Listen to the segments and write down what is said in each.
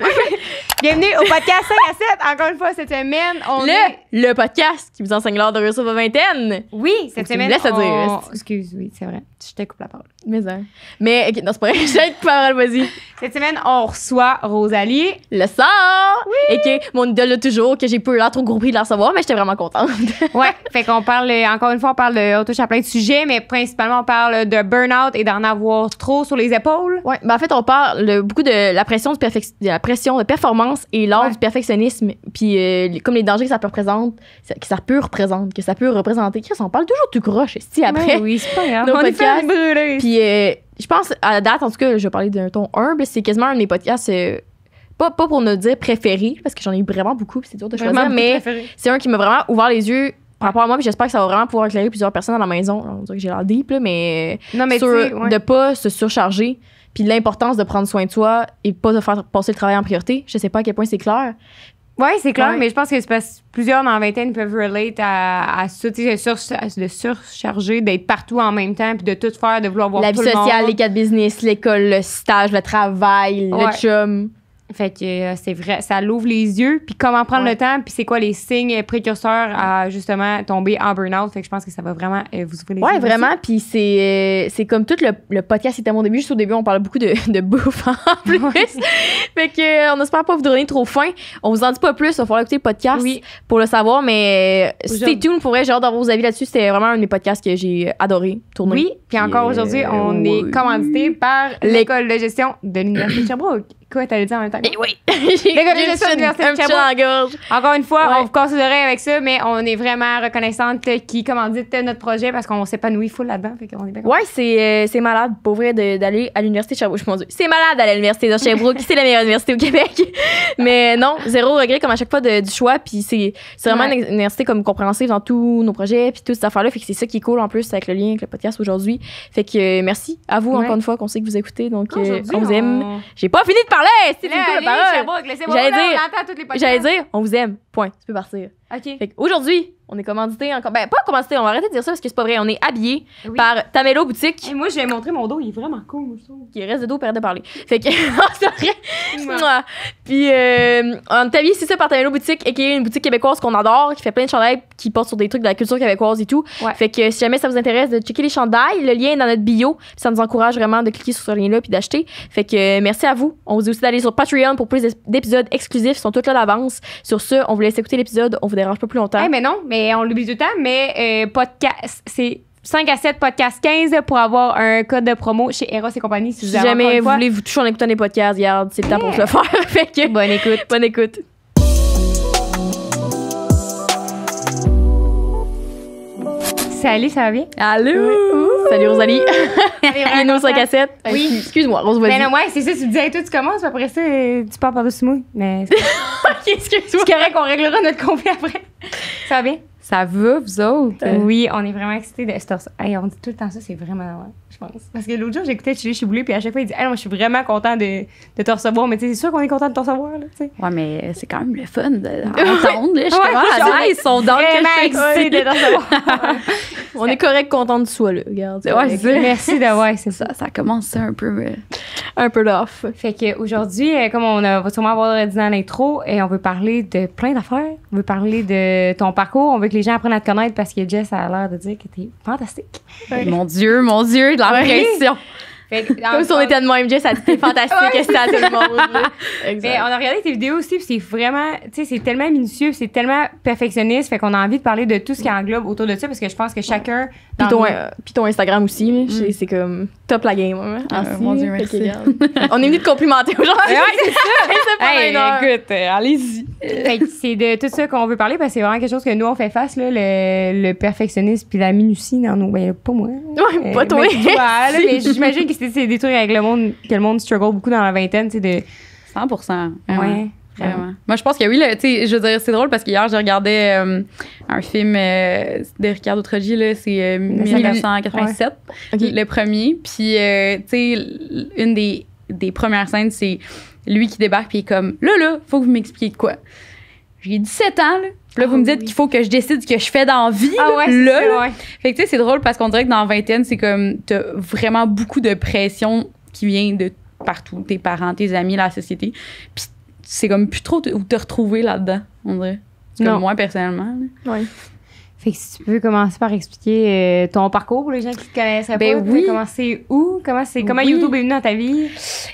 out. Bienvenue au podcast 5 à 7. Encore une fois, cette semaine, on le, Le podcast qui vous enseigne l'art de réussir vos vingtaines. Oui, cette semaine, laisse on... dire. Excuse, oui, c'est vrai. Je te coupe la parole. Mais, hein. Mais okay, non, c'est pas vrai. j'ai te la parole, vas-y. Cette semaine, on reçoit Rosalie. Le sort! Oui! Et que mon idole de toujours, que j'ai peu l'air trop groupé de la recevoir, mais j'étais vraiment contente. ouais, fait qu'on parle, encore une fois, on parle de... On touche à plein de sujets, mais principalement, on parle de burn-out et d'en avoir trop sur les épaules. Ouais, ben en fait, on parle beaucoup de la pression de la pression de performance et l'art du perfectionnisme, puis euh, comme les dangers que ça peut représenter, que ça peut représenter, que ça peut représenter. on parle toujours tout croche, si après. c'est pas Nos podcasts, Puis euh, je pense, à la date, en tout cas, je vais parler d'un ton humble, c'est quasiment un de mes podcasts. Euh, pas, pas pour nous dire préféré, parce que j'en ai vraiment beaucoup, c'est dur de choisir, mais c'est un qui m'a vraiment ouvert les yeux par rapport à moi, puis j'espère que ça va vraiment pouvoir éclairer plusieurs personnes dans la maison. On dirait que j'ai l'air deep, là, mais, non, mais de pas se surcharger, puis l'importance de prendre soin de toi et pas de faire passer le travail en priorité. Je sais pas à quel point c'est clair. Oui, c'est clair, mais je pense que passe plusieurs dans la vingtaine peuvent relate à, à ça, tu sais, de surcharger, d'être partout en même temps, puis de tout faire, de vouloir voir la vie sociale, les cas de business, l'école, le stage, le travail, le chum. Fait que euh, c'est vrai, ça l'ouvre les yeux, puis comment prendre le temps, puis c'est quoi les signes précurseurs à justement tomber en burn-out. Fait que je pense que ça va vraiment euh, vous ouvrir les yeux. Ouais, vraiment, puis euh, c'est, comme tout le, le podcast était mon début. Juste au début, on parle beaucoup de, de bouffe en plus. fait que on espère pas vous donner trop faim. On vous en dit pas plus, on va falloir écouter le podcast pour le savoir, mais stay tuned pour genre vos avis là-dessus. C'était vraiment un des podcasts que j'ai adoré tourner. Oui, puis encore aujourd'hui, on est commandité par l'école de gestion de l'Université de Sherbrooke quoi, le dire en même temps? mais eh oui! j'ai un petit Encore une fois, on vous considérerait avec ça, mais on est vraiment reconnaissante qui dit, notre projet parce qu'on s'épanouit full là-dedans. Ouais, euh, c'est, malade, pour vrai, d'aller à l'université de Sherbrooke. c'est malade d'aller à l'université de Sherbrooke. c'est la meilleure université au Québec. mais non, zéro regret comme à chaque fois de, du choix. Puis c'est, vraiment une université comme compréhensive dans tous nos projets puis toutes ces affaires-là. Fait que c'est ça qui est cool en plus avec le lien avec le podcast aujourd'hui. Fait que euh, merci à vous encore une fois qu'on sait que vous écoutez. Donc euh, vous aime. J'ai pas fini de parler parlais. C'est une coupe de parole. J'allais dire, on vous aime. Point. Tu peux partir. OK. aujourd'hui, on est commandité encore. Ben, pas commandité, on va arrêter de dire ça parce que c'est pas vrai. On est habillé par Tamelo Boutique. Et moi, je vais montrer mon dos, il est vraiment cool, Il reste de dos, perd de parler. Fait que, c'est vrai. Puis, on est habillé, c'est ça, par Tamelo Boutique, et qui est une boutique québécoise qu'on adore, qui fait plein de chandails qui porte sur des trucs de la culture québécoise et tout. Fait que, si jamais ça vous intéresse de checker les chandails, le lien est dans notre bio. ça nous encourage vraiment de cliquer sur ce lien-là puis d'acheter. Fait que, euh, merci à vous. On vous dit aussi d'aller sur Patreon pour plus d'épisodes exclusifs. Ils sont tous là d'avance. Sur ce, on vous laisse écouter l'épisode. On vous dérange pas plus longtemps. mais non, mais on l'oublie tout le temps, mais euh, podcast, c'est 5 à 7 podcast 15 pour avoir un code de promo chez Eros et compagnie. Si, jamais vous voulez vous toucher en écoutant des podcasts, regarde, c'est le temps pour se le faire. bonne écoute. Bonne écoute. Salut, ça va bien? Allô! Salut Rosalie! Et nos 5 à 7. Oui. Excuse-moi, on se Mais ben non, ouais, c'est ça, tu disais, tout, tu commences, après ça, euh, tu pars par-dessus moi. Mais. ok, excuse-moi. C'est correct, on réglera notre conflit après. Ça va bien? Ça veut, vous autres? Oui, on est vraiment excités de. on dit tout le temps ça, c'est vraiment. Hein je pense. Parce que l'autre jour, j'écoutais Chili Chiboulé, puis à chaque fois, il dit Ah hey, non, je suis vraiment content de, de te recevoir. Mais tu sais, c'est sûr qu'on est content de te recevoir. Là, sais. ouais, mais c'est quand même le fun d'entendre. De, là je ils sont dans le excités de te On est correct content de soi, là. Regarde. Ouais, Merci d'avoir. C'est ça. Ça commence un peu, euh, un peu off. Fait qu'aujourd'hui, euh, comme on va sûrement avoir dit dans l'intro, et on veut parler de plein d'affaires. On veut parler de ton parcours. On veut que les gens apprennent à te connaître parce que Jess a l'air de dire que t'es fantastique. Mon Dieu, mon Dieu, la comme si on était de même, Jess, ça c'était fantastique, c'était à tout le monde. on a regardé tes vidéos aussi, c'est vraiment, tu sais, c'est tellement minutieux, c'est tellement perfectionniste, fait qu'on a envie de parler de tout ce qui mm. englobe autour de ça, parce que je pense que chacun. Puis ton, Instagram aussi, mm. c'est comme top la game. Hein? Ah, mon Dieu, merci. on est venu te complimenter aujourd'hui. ouais, c'est ça. hey, écoute, euh, allez-y. c'est de tout ça qu'on veut parler, parce que c'est vraiment quelque chose que nous, on fait face, là, le, perfectionnisme puis la minutie dans nos. Ben, pas moi. Ouais, pas euh, toi. Mais j'imagine que c'est des trucs avec le monde que le monde struggle beaucoup dans la vingtaine, tu sais, de. 100 Ouais. Vraiment. Moi, je pense que oui, sais je veux dire, c'est drôle parce qu'hier, j'ai regardé euh, un film euh, de Ricardo Trogi, c'est 1987, euh, le premier. Puis, tu sais, une des, des, premières scènes, c'est lui qui débarque, puis il est comme Là, là, faut que vous m'expliquiez de quoi. J'ai 17 ans, là, Là, vous me ah dites qu'il faut que je décide ce que je fais dans la vie. Ah ouais, là, Fait que tu sais, c'est drôle parce qu'on dirait que dans la vingtaine, c'est comme t'as vraiment beaucoup de pression qui vient de partout, tes parents, tes amis, la société. Puis c'est comme plus trop où te retrouver là-dedans, on dirait. Comme moi, personnellement. Oui. Fait que si tu peux commencer par expliquer euh, ton parcours pour les gens qui te connaissent ben pas. Oui. Comment c'est où? Comment, c'est, comment YouTube est venu dans ta vie?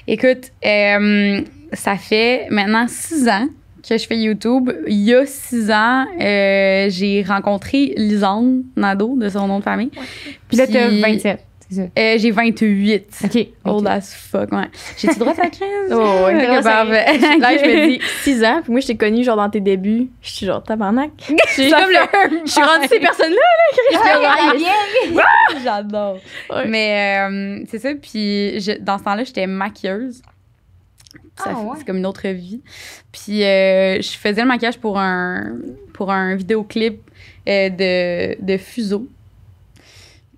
Écoute, euh, ça fait maintenant six ans que je fais YouTube. Il y a six ans, euh, j'ai rencontré Lisanne Nado de son nom de famille. Puis là, t'as 27. Euh, j'ai 28. OK. Old okay. as fuck, ouais. J'ai-tu droit à crise? oh, ouais. Là, je me dis 6 ans, puis moi, je t'ai connue, genre, dans tes débuts. Je suis genre tabarnak. Je suis comme le. Je suis rendue ces personnes-là, là, ah, ah! J'adore. Mais, euh, c'est ça, puis dans ce temps-là, j'étais maquilleuse. Ah, c'est comme une autre vie. Puis euh, je faisais le maquillage pour un, pour un vidéoclip euh, de, de Fuseau.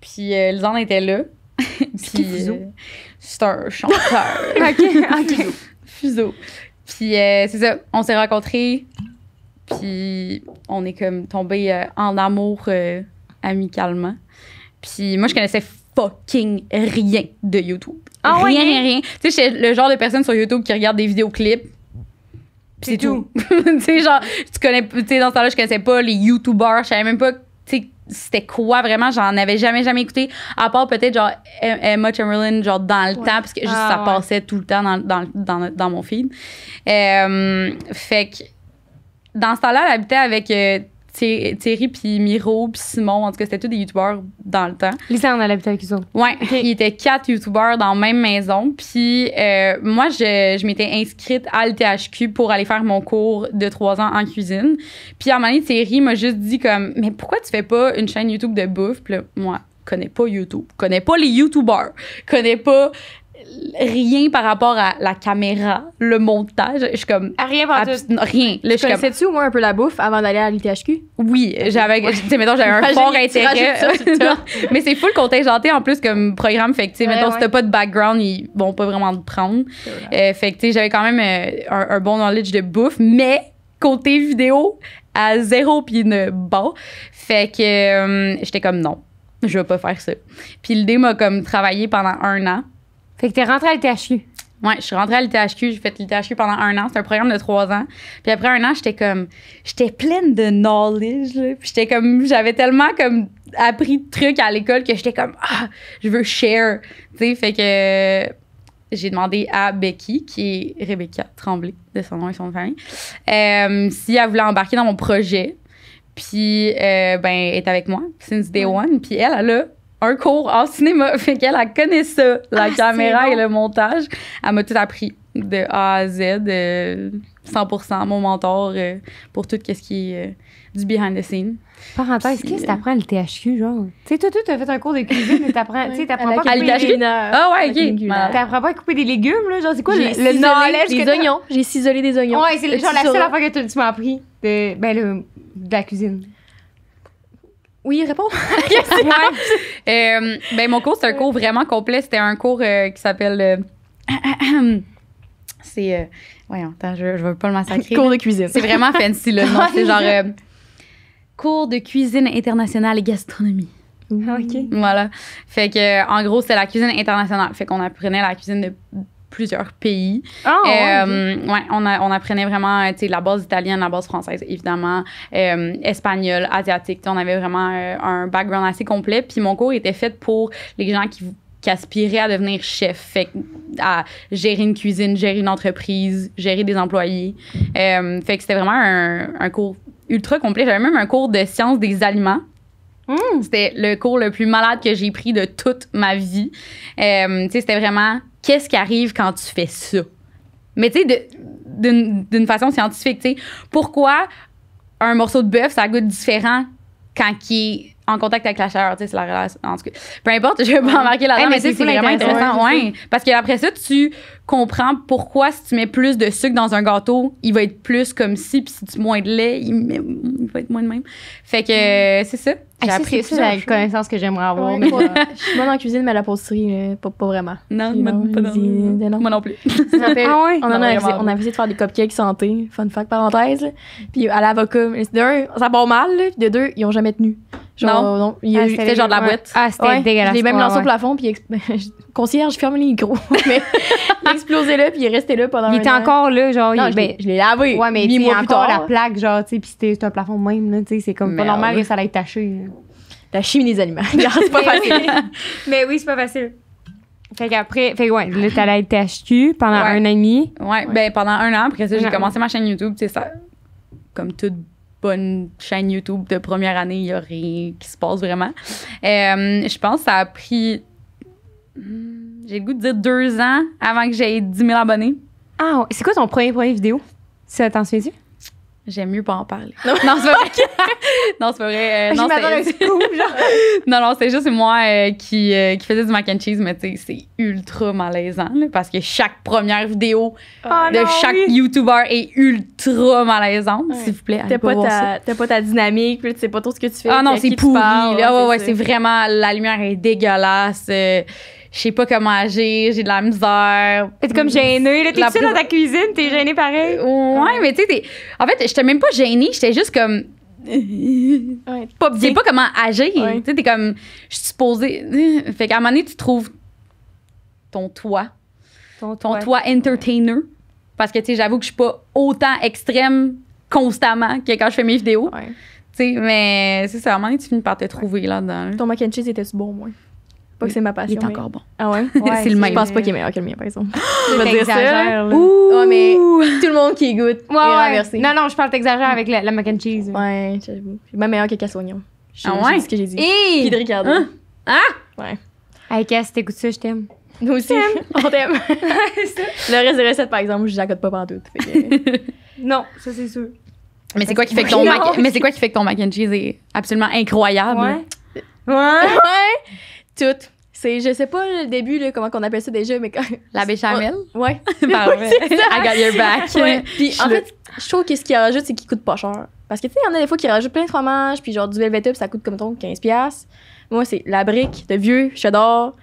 Puis euh, Lisanne était là. Puis Fuseau? c'est un chanteur. OK, Fuseau. Puis euh, c'est ça, on s'est rencontrés. Puis on est comme tombés en amour amicalement. Puis moi, je connaissais fucking rien de YouTube. Ah rien, hein? rien, Tu sais, je suis le genre de personne sur YouTube qui regarde des vidéoclips. Puis c'est tout. tu sais, genre, tu connais, tu sais, dans ce temps-là, je connaissais pas les YouTubers. Je savais même pas, tu sais, c'était quoi vraiment. J'en avais jamais, jamais écouté. À part peut-être, genre, Emma Chamberlain, genre, dans le temps, parce que juste, ça ah, passait tout le temps dans, dans, dans, mon feed. Euh, fait que, dans ce temps-là, elle habitait avec. Euh, Thierry puis Miro puis Simon en tout cas c'était tous des youtubeurs dans le temps Lisa on allait avec eux ouais okay. était quatre youtubeurs dans la même maison puis euh, moi je, m'étais inscrite à l'THQ pour aller faire mon cours de trois ans en cuisine puis à un moment donné Thierry m'a juste dit comme mais pourquoi tu fais pas une chaîne YouTube de bouffe puis là, moi connais pas YouTube, connais pas les YouTubers, connais pas rien par rapport à la caméra, le montage. Je suis comme. Ah, rien par Rien. Tu connaissais-tu au moins un peu la bouffe avant d'aller à l'ITHQ? Oui, j'avais. j'avais un fort intérêt. mais c'est fou full contingenté en plus comme programme. Fait que, si t'as pas de background, ils vont pas vraiment te prendre. Euh, fait que, j'avais quand même euh, un, bon knowledge de bouffe, mais côté vidéo, à zéro puis une Fait que euh, j'étais comme non, je vais pas faire ça. Puis l'idée m'a comme travaillé pendant un an. Fait que t'es rentrée à l'ITHQ. Ouais, je suis rentrée à l'ITHQ, j'ai fait l'ITHQ pendant un an. C'est un programme de trois ans. Puis après un an, j'étais comme, j'étais pleine de knowledge. Puis j'étais comme, j'avais tellement comme appris de trucs à l'école que j'étais comme, ah, je veux share. Tu sais, fait que euh, j'ai demandé à Becky, qui est Rebecca Tremblay, de son nom et son famille, euh, si elle voulait embarquer dans mon projet. Puis, euh, ben, elle est avec moi since day one. Puis elle, a a un cours en cinéma. Fait qu'elle, elle connaît ça, la ah, caméra et le montage. Elle m'a tout appris de A à Z, 100%, euh, mon mentor euh, pour tout ce qui est euh, du behind the scene. Parenthèse, qu'est-ce que tu apprends le THQ, genre? Tu sais, toi, tu as fait un cours de cuisine, et t'apprends, pas à couper des légumes. Ah ouais, ok. T'apprends pas à couper des légumes, là? Genre, c'est quoi le, le des oignons. J'ai ciselé des oignons. Ouais, c'est genre la seule affaire que tu m'as appris de, ben, le, de la cuisine. Oui, réponds. Euh, ben, mon cours, c'est un cours vraiment complet. C'était un cours euh, qui s'appelle. Euh, c'est. voyons, attends, je, veux pas le massacrer. cours de cuisine. C'est vraiment fancy, là. c'est genre. cours de cuisine internationale et gastronomie. Ah, OK. Voilà. Fait que, en gros, c'est la cuisine internationale. Fait qu'on apprenait la cuisine de plusieurs pays. Ah, euh, ouais, on, a, on, apprenait vraiment euh, la base italienne, la base française, évidemment, euh, espagnole, asiatique. On avait vraiment un background assez complet. Puis mon cours était fait pour les gens qui qui à devenir chef, fait, à gérer une cuisine, gérer une entreprise, gérer des employés. fait que c'était vraiment un, un, cours ultra complet. J'avais même un cours de sciences des aliments. Hmm. C'était le cours le plus malade que j'ai pris de toute ma vie. Euh, c'était vraiment qu'est-ce qui arrive quand tu fais ça? Mais tu sais, d'une façon scientifique, tu sais, pourquoi un morceau de bœuf, ça goûte différent quand il est en contact avec la chaleur, tu sais, c'est la relation. En tout cas, peu importe, je vais pas embarquer la relation. mais, c'est vraiment intéressant. Ouais, parce que après ça, tu comprends pourquoi si tu mets plus de sucre dans un gâteau, il va être plus comme si, puis si tu mets moins de lait, il, va être moins de même. Fait que mm. c'est ça. J'ai appris ça c'est la connaissance que j'aimerais avoir. mais je suis bonne en cuisine, mais la pâtisserie, euh, pas, vraiment. Non, pas ben non. Moi non plus. Ah on, a, a, essayé de faire des cupcakes santé, fun fact parenthèse. Puis à l'avocat, d'un, ça part mal, de deux, ils ont jamais tenu. Genre, non. non il, ah, genre de la boîte. Ah, c'était ouais, dégueulasse. J'ai même lancé au plafond, puis concierge, ferme les micros mais il explosait là, puis il restait là pendant. Il était encore là, genre. Non, il, ben, je l'ai lavé. Ouais, mais il encore la plaque, genre, tu sais, puis c'était un plafond même, là, tu sais, c'est comme pas normal que ça allait être taché. La chimie des aliments. c'est pas facile. mais oui, c'est pas facile. Fait qu'après, fait ouais, là, t'allais être THQ pendant un an et demi. Ouais, ben pendant un an. Après ça, j'ai commencé ma chaîne YouTube, tu sais, ça. Comme toute une chaîne YouTube de première année, il n'y a rien qui se passe vraiment. Euh, je pense que ça a pris, hmm, j'ai le goût de dire deux ans avant que j'aie 10 000 abonnés. Ah, c'est quoi ton premier, premier vidéo? Ça t'en souviens-tu? J'aime mieux pas en parler. Non, c'est vrai. non, c'est vrai. non, euh, un genre. non, c'est juste moi euh, qui, euh, qui faisais du mac and cheese, mais tu sais, c'est ultra malaisant parce que chaque première vidéo ah, de chaque YouTuber est ultra malaisante. S'il vous plaît, Tu pas, pas, ta, T'as pas ta dynamique, tu sais pas trop ce que tu fais. Ah non, c'est pourri. Ah ouais, ouais, c'est vraiment... La lumière est dégueulasse je sais pas comment agir, j'ai de la misère. T'es comme mm. gênée, là. T'es seule dans ta cuisine, t'es gênée pareil. Ouais, mais tu sais, en fait, j'étais même pas gênée, j'étais juste comme. ouais, pas sais pas comment agir. Tu sais, t'es comme. Je suis supposée. Fait qu'à un moment donné, tu trouves ton toi. Ton, toi entertainer. Parce que, tu sais, j'avoue que je suis pas autant extrême constamment que quand je fais mes vidéos. Tu sais, mais c'est ça, à un moment donné, tu finis par te trouver là-dedans. Ton mac and cheese était bon, moi. Pas que c'est ma passion. Il est encore bon. Ah ouais? c'est le même. Je pense pas qu'il est meilleur que le mien, par exemple. je vais dire ça. Ouh! Ouais, mais tout le monde qui goûte ouais, est renversé. Non, non, je parle t'exagère avec la, mac and cheese. Ouais, j'avoue. C'est même meilleur que Cassognon. Ah ouais? C'est ce que j'ai dit. Et... Puis de Ricardo. Hein? Ah! Ouais. Hey, Cass, t'écoutes ça, je t'aime. Nous aussi. On t'aime. le reste des recettes, par exemple, je n'accorde pas partout. Que... non, ça, c'est sûr. Mais c'est quoi qui fait que ton mac... mais c'est quoi qui fait que ton mac and cheese est absolument incroyable? Ouais. ouais. Tout. C'est, je sais pas le début, comment on appelle ça déjà, mais quand. La béchamel? ouais. oui, I got your back. Puis en fait, je trouve que ce qu'ils rajoute c'est qu'il coûte pas cher. Parce que, tu sais, il y en a des fois qui rajoutent plein de fromages, puis genre du velvet up, ça coûte comme ton 15$. Moi, c'est la brique de vieux j'adore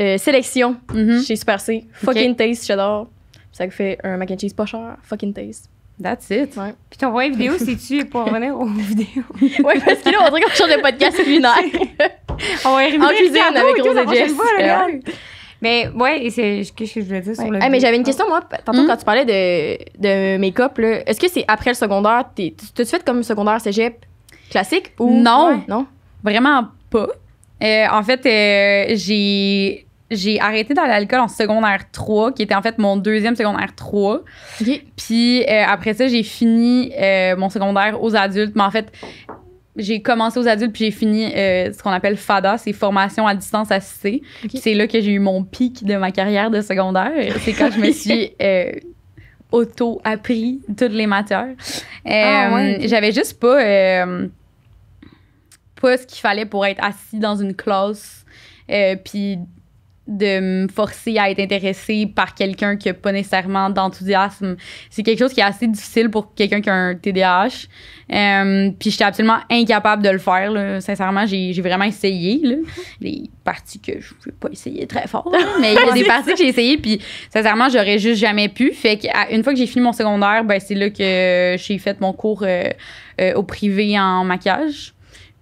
euh, sélection mm-hmm. chez Super C, fucking taste, taste j'adore Ça fait un mac and cheese pas cher, fucking taste. That's it. Ouais. Puis t'envoies une vidéo, si tu pour revenir aux vidéos? ouais, parce que a on dirait qu'on change de podcast culinaire on va y avec Rose et ah Mais ouais, et c'est ce que je voulais dire sur le. mais j'avais une question, moi, tantôt, hmm? quand tu parlais de, de make-up, est-ce que c'est après le secondaire, t'as-tu fait comme secondaire cégep classique ou. Non. Non. Vraiment pas. Euh, en fait, euh, j'ai. arrêté dans l'alcool en secondaire 3, qui était en fait mon deuxième secondaire 3. Puis euh, après ça, j'ai fini mon secondaire aux adultes. Mais en fait, j'ai commencé aux adultes puis j'ai fini euh, ce qu'on appelle FADA, c'est formation à distance assistée. C'est là que j'ai eu mon pic de ma carrière de secondaire. C'est quand je me suis euh, auto-appris toutes les matières. Ah, euh, j'avais juste pas, pas ce qu'il fallait pour être assis dans une classe puis de me forcer à être intéressée par quelqu'un qui n'a pas nécessairement d'enthousiasme. C'est quelque chose qui est assez difficile pour quelqu'un qui a un TDAH. Euh, puis j'étais absolument incapable de le faire. Sincèrement, j'ai, vraiment essayé. Là. Mm-hmm. Les parties que je ne pas essayer très fort. mais il y a des parties que j'ai essayé. Puis sincèrement, j'aurais juste jamais pu. Fait qu'une fois que j'ai fini mon secondaire, ben, c'est là que j'ai fait mon cours euh, euh, au privé en maquillage.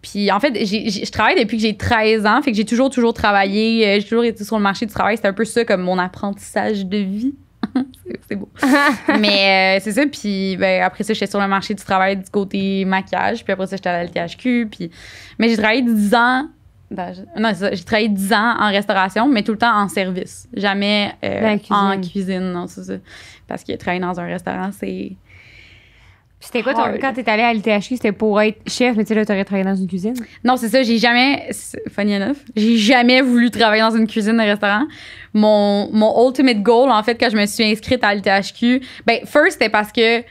Puis en fait, j'ai, je travaille depuis que j'ai 13 ans, fait que j'ai toujours, toujours travaillé, euh, j'ai toujours été sur le marché du travail. c'était un peu ça comme mon apprentissage de vie. c'est, beau. Mais euh, c'est ça. Puis ben, après ça, j'étais sur le marché du travail du côté maquillage. Puis après ça, j'étais à la LTHQ. Puis... Mais j'ai travaillé 10 ans. non, j'ai travaillé 10 ans en restauration, mais tout le temps en service. Jamais euh, ben, en cuisine. Non, Parce que travailler dans un restaurant, c'est c'était quoi ton, quand t'es allé à l'ITHQ, c'était pour être chef, mais tu sais, là, t'aurais travaillé dans une cuisine? Non, c'est ça, j'ai jamais, funny enough, j'ai jamais voulu travailler dans une cuisine de restaurant. Mon, mon ultimate goal, en fait, quand je me suis inscrite à l'ITHQ, ben, first, c'était parce que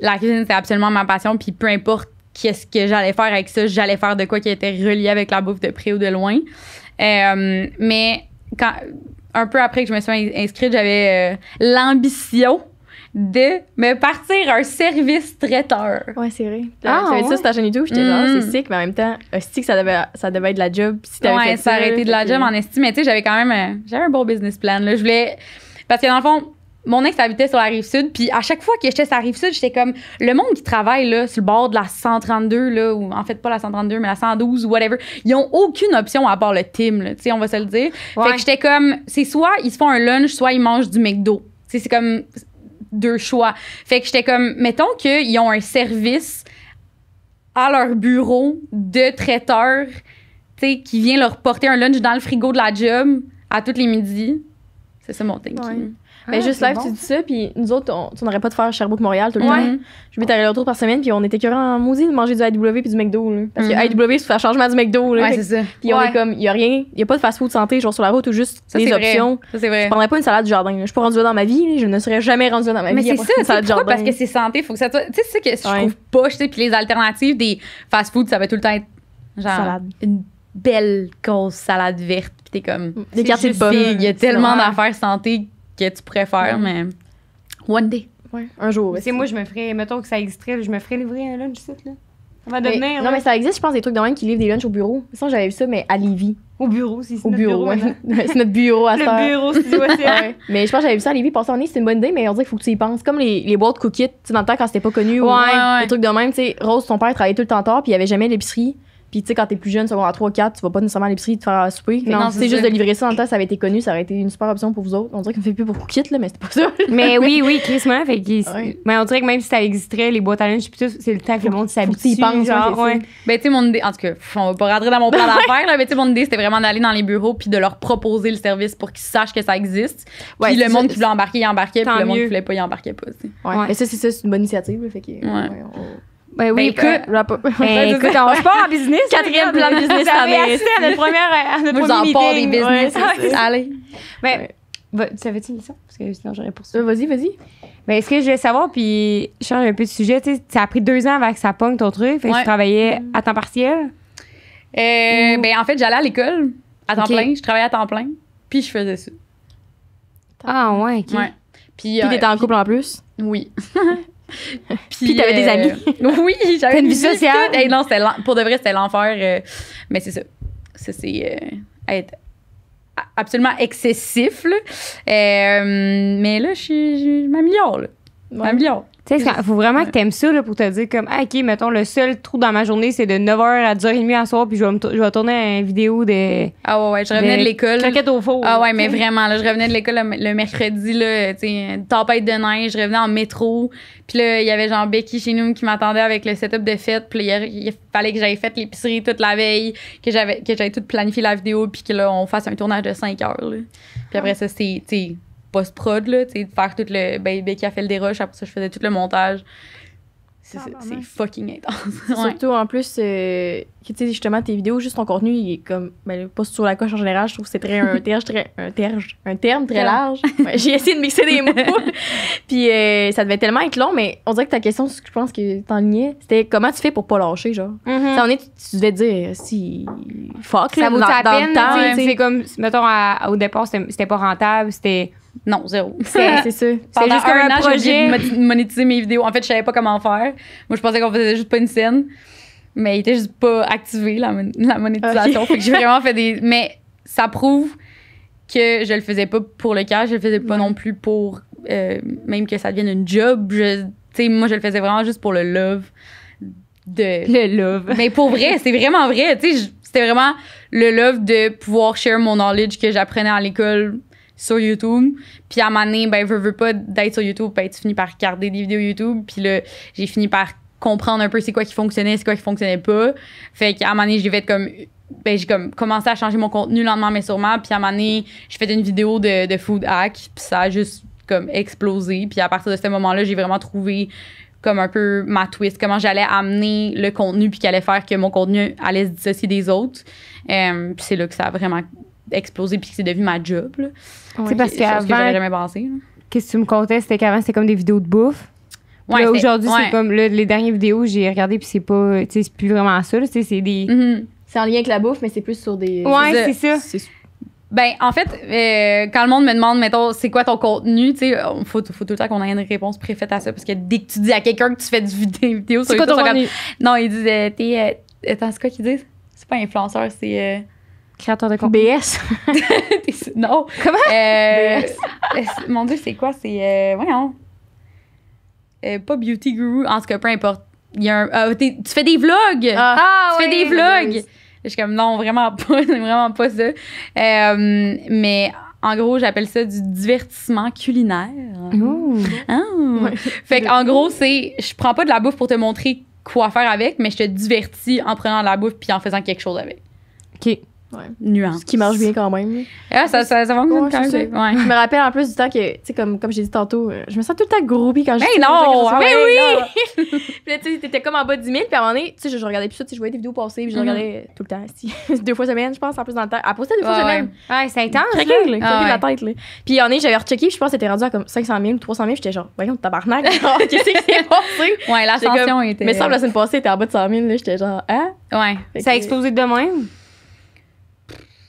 la cuisine, c'était absolument ma passion, puis peu importe qu'est-ce que j'allais faire avec ça, j'allais faire de quoi qui était relié avec la bouffe de près ou de loin. Euh, mais quand, un peu après que je me suis inscrite, j'avais euh, l'ambition de me partir un service traiteur. Ouais, c'est vrai. Ah, tu dit ça sur ta chaîne YouTube, j'étais genre, c'est mm. sick, mais en même temps, c'est que ça devait, ça devait être de la job si ouais, ça. de la job en estime, mais tu sais, j'avais quand même j'avais un bon business plan. Là. Je voulais. Parce que dans le fond, mon ex habitait sur la rive sud, puis à chaque fois que j'étais sur la rive sud, j'étais comme le monde qui travaille là, sur le bord de la 132, là, ou en fait pas la 132, mais la 112 ou whatever, ils ont aucune option à part le team, tu sais, on va se le dire. Fait que j'étais comme, c'est soit ils se font un lunch, soit ils mangent du McDo. C'est comme deux choix. Fait que j'étais comme, mettons qu'ils ont un service à leur bureau de traiteur, qui vient leur porter un lunch dans le frigo de la job à toutes les midis. C'est ça mon thinking. Mais ah, juste live, tu dis ça, puis nous autres, on n'aurait pas de faire Sherbrooke-Montréal tout le temps. Je vais t'arrêter autour par semaine, puis on était curant en maudit de manger du IW puis du McDo. Là. Parce que mm-hmm. IW, c'est changement du McDo. c'est ça. Puis on est comme, il n'y a rien, il n'y a pas de fast-food santé, genre sur la route ou juste des options. Ça, c'est vrai. Je prendrais pas une salade du jardin. Je ne suis pas rendue là dans ma vie, je ne serais jamais rendue là dans ma vie. Mais c'est ça, c'est parce que c'est santé, faut que ça. Tu sais, c'est que je trouve pas, tu sais, puis les alternatives des fast-food, ça va tout le temps être genre une belle grosse salade verte, puis t'es comme. Il y a tellement d'affaires santé que tu préfères mais one day. Ouais, un jour. C'est moi, je me ferais, mettons que ça existerait, je me ferais livrer un lunch site, là. Ça va devenir. non, mais ça existe, je pense, des trucs de même qui livrent des lunchs au bureau. j'avais vu ça, mais à Lévis. Au bureau, si c'est Au bureau, bureau ouais. c'est notre bureau à ça. Le bureau, c'est ouais. Mais je pense que j'avais vu ça à Lévis. Passer en c'est une bonne idée, mais on dirait qu'il faut que tu y penses. Comme les, les boîtes cookies, tu dans le temps quand c'était pas connu. Ouais, ou, Les trucs de même, tu sais. Rose, son père travaillait tout le temps tard, puis il avait jamais l'épicerie. Puis, tu sais, quand t'es plus jeune, à 3, 4, tu vas pas nécessairement à l'épicerie te faire à souper. non, c'est juste de livrer ça en temps, ça avait été connu, ça aurait été une super option pour vous autres. On dirait qu'on fait plus pour quitte, là, mais c'est pas ça. mais oui, oui, Christmas. Fait que, mais on dirait que même si ça existerait, les boîtes à linge, c'est le temps que le monde s'habitue. genre, ouais. Ben, tu sais, mon idée, en tout cas, on va pas rentrer dans mon plan d'affaires, là, mais tu sais, mon idée, c'était vraiment d'aller dans les bureaux puis de leur proposer le service pour qu'ils sachent que ça existe. puis le monde qui voulait embarquer, il embarquait, puis le monde qui voulait pas, il embarquait pas. Ouais. ça, c'est ça, c'est une bonne initiative, fait ben oui, écoute, rap ben, écoute, on se part en business. Quatrième plan de business. J'avais accès à notre première, meeting. Vous en première des business. Allez. Ben, tu savais-tu Parce que sinon, j'aurais ça. Euh, vas-y, vas-y. Ben, est-ce que je vais savoir, puis je change un peu de sujet, tu sais, ça a pris deux ans avec ça pogne ton truc, fait que tu travaillais mm. à temps partiel? Euh, ben, en fait, j'allais à l'école à temps plein, je travaillais à temps plein, puis je faisais ça. Ah ouais, ok. Puis, puis euh, t'étais en couple en plus? Oui. Puis, t'avais des amis. Euh, oui, j'avais une vie sociale. pour de vrai, c'était l'enfer. Euh, mais c'est ça. Ça, c'est euh, être absolument excessif. mais là, je m'améliore. m'améliore. Tu sais, faut vraiment que t'aimes ça là, pour te dire comme, ah, OK, mettons, le seul trou dans ma journée, c'est de 9h à 10h30 à soir, puis je vais, je vais tourner une vidéo de. Ah ouais, je revenais de, l'école. Ah ouais, mais vraiment, je revenais de l'école le, mercredi, là, tu une tempête de neige, je revenais en métro. Puis là, il y avait genre Becky chez nous qui m'attendait avec le setup de fête. Puis il, fallait que j'aille faire l'épicerie toute la veille, que j'avais que j'avais tout planifié la vidéo, puis que là, on fasse un tournage de 5 heures. Puis après ah. ça, c'est, post-prod, là, tu sais, faire tout le. Ben, qui a fait le déroche, après ça, je faisais tout le montage. C'est, fucking intense. Surtout en plus, euh, tu sais, justement, tes vidéos, juste ton contenu, il est comme. Ben, pas sur la coche en général, je trouve que c'est très un terge, très. Un un terme très large. j'ai essayé de mixer des mots. Puis euh, ça devait tellement être long, mais on dirait que ta question, je pense que t'enlignais, c'était comment tu fais pour pas lâcher, genre. Mm-hmm. Ça, on est, tu devais dire, euh, si. Fuck, ça là, vaut dans, le temps. C'est comme, mettons, au départ, c'était pas rentable, c'était non, zéro. C'est ça. C'est juste un, un projet. j'ai monétiser mes vidéos. En fait, je savais pas comment faire. Moi, je pensais qu'on faisait juste pas une scène. Mais il était juste pas activé, la, la monétisation. fait que j'ai vraiment fait des. Mais ça prouve que je le faisais pas pour le cash, je le faisais pas non plus pour. Euh, même que ça devienne une job. tu sais moi, je le faisais vraiment juste pour le love. De... Le love. Mais pour vrai, c'est vraiment vrai. C'était vraiment le love de pouvoir share mon knowledge que j'apprenais à l'école sur YouTube. Puis à un moment donné, ben, veux, veux pas d'être sur YouTube, ben, tu finis par regarder des vidéos YouTube. Puis là, j'ai fini par comprendre un peu c'est quoi qui fonctionnait, c'est quoi qui fonctionnait pas. Fait qu'à un moment donné, j'ai fait comme. Ben, j'ai comme commencé à changer mon contenu lentement, mais sûrement. Puis à un moment donné, j'ai fait une vidéo de, de food hack. Puis ça a juste comme explosé. Puis à partir de ce moment-là, j'ai vraiment trouvé comme un peu ma twist, comment j'allais amener le contenu, puis allait faire que mon contenu allait se dissocier des autres. Euh, puis c'est là que ça a vraiment explosé puis que c'est devenu ma job. Là. C'est parce qu'avant. Que jamais Qu'est-ce que tu me contais? C'était qu'avant, c'était comme des vidéos de bouffe. Ouais, aujourd'hui, c'est comme les dernières vidéos, j'ai regardé puis c'est pas. c'est plus vraiment ça. Là, c'est des. Mm-hmm. en lien avec la bouffe, mais c'est plus sur des. Ouais, c'est, ça. Ben, en fait, euh, quand le monde me demande, mettons, c'est quoi ton contenu, tu sais, faut, faut tout le temps qu'on ait une réponse préfète à ça, parce que dès que tu dis à quelqu'un que tu fais du, vidéo vidéos c'est quoi ton contenu? non, ils disent, euh, t'es, euh, attends, c'est quoi qu'ils disent? C'est pas influenceur, c'est Créateur de contenu. BS. non. Comment? Euh, BS. Euh, mon Dieu, c'est quoi? C'est. Euh, voyons. pas beauty guru. En tout cas, peu importe. Il y a ah, tu fais des vlogs. Ah, tu fais des vlogs. Je suis comme non, vraiment pas. vraiment pas ça. mais en gros, j'appelle ça du divertissement culinaire. Oh. Fait que, en gros, c'est je prends pas de la bouffe pour te montrer quoi faire avec, mais je te divertis en prenant de la bouffe puis en faisant quelque chose avec. OK. Ouais. Nuance. Ce qui marche bien quand même. Ah, ça, ça, ça fonctionne quand même. Ouais. Je me rappelle en plus du temps que, tu sais, comme, comme j'ai dit tantôt, euh, je me sens tout le temps groupie quand je Mais ben non! Ben mais oui! tu sais, t'étais comme en bas de 10 000, puis à un tu sais, je, regardais plus ça, tu je voyais des vidéos passer, puis je mhm. regardais tout le temps, si. deux fois semaine, je pense, en plus dans le temps. À poster deux fois semaine. Ouais, c'est intense. Tranquille, là. Ah, la tête, Puis en est, j'avais rechecké, puis je pense que c'était rendu à comme 500 000 ou 300 000, j'étais genre, voyons, tabarnak, qu'est-ce qui s'est passé? Ouais, l'ascension était. Mais semble la semaine passée, t'es en bas de 100 000, là, j'étais genre, hein? Ouais. Ça a explosé de même?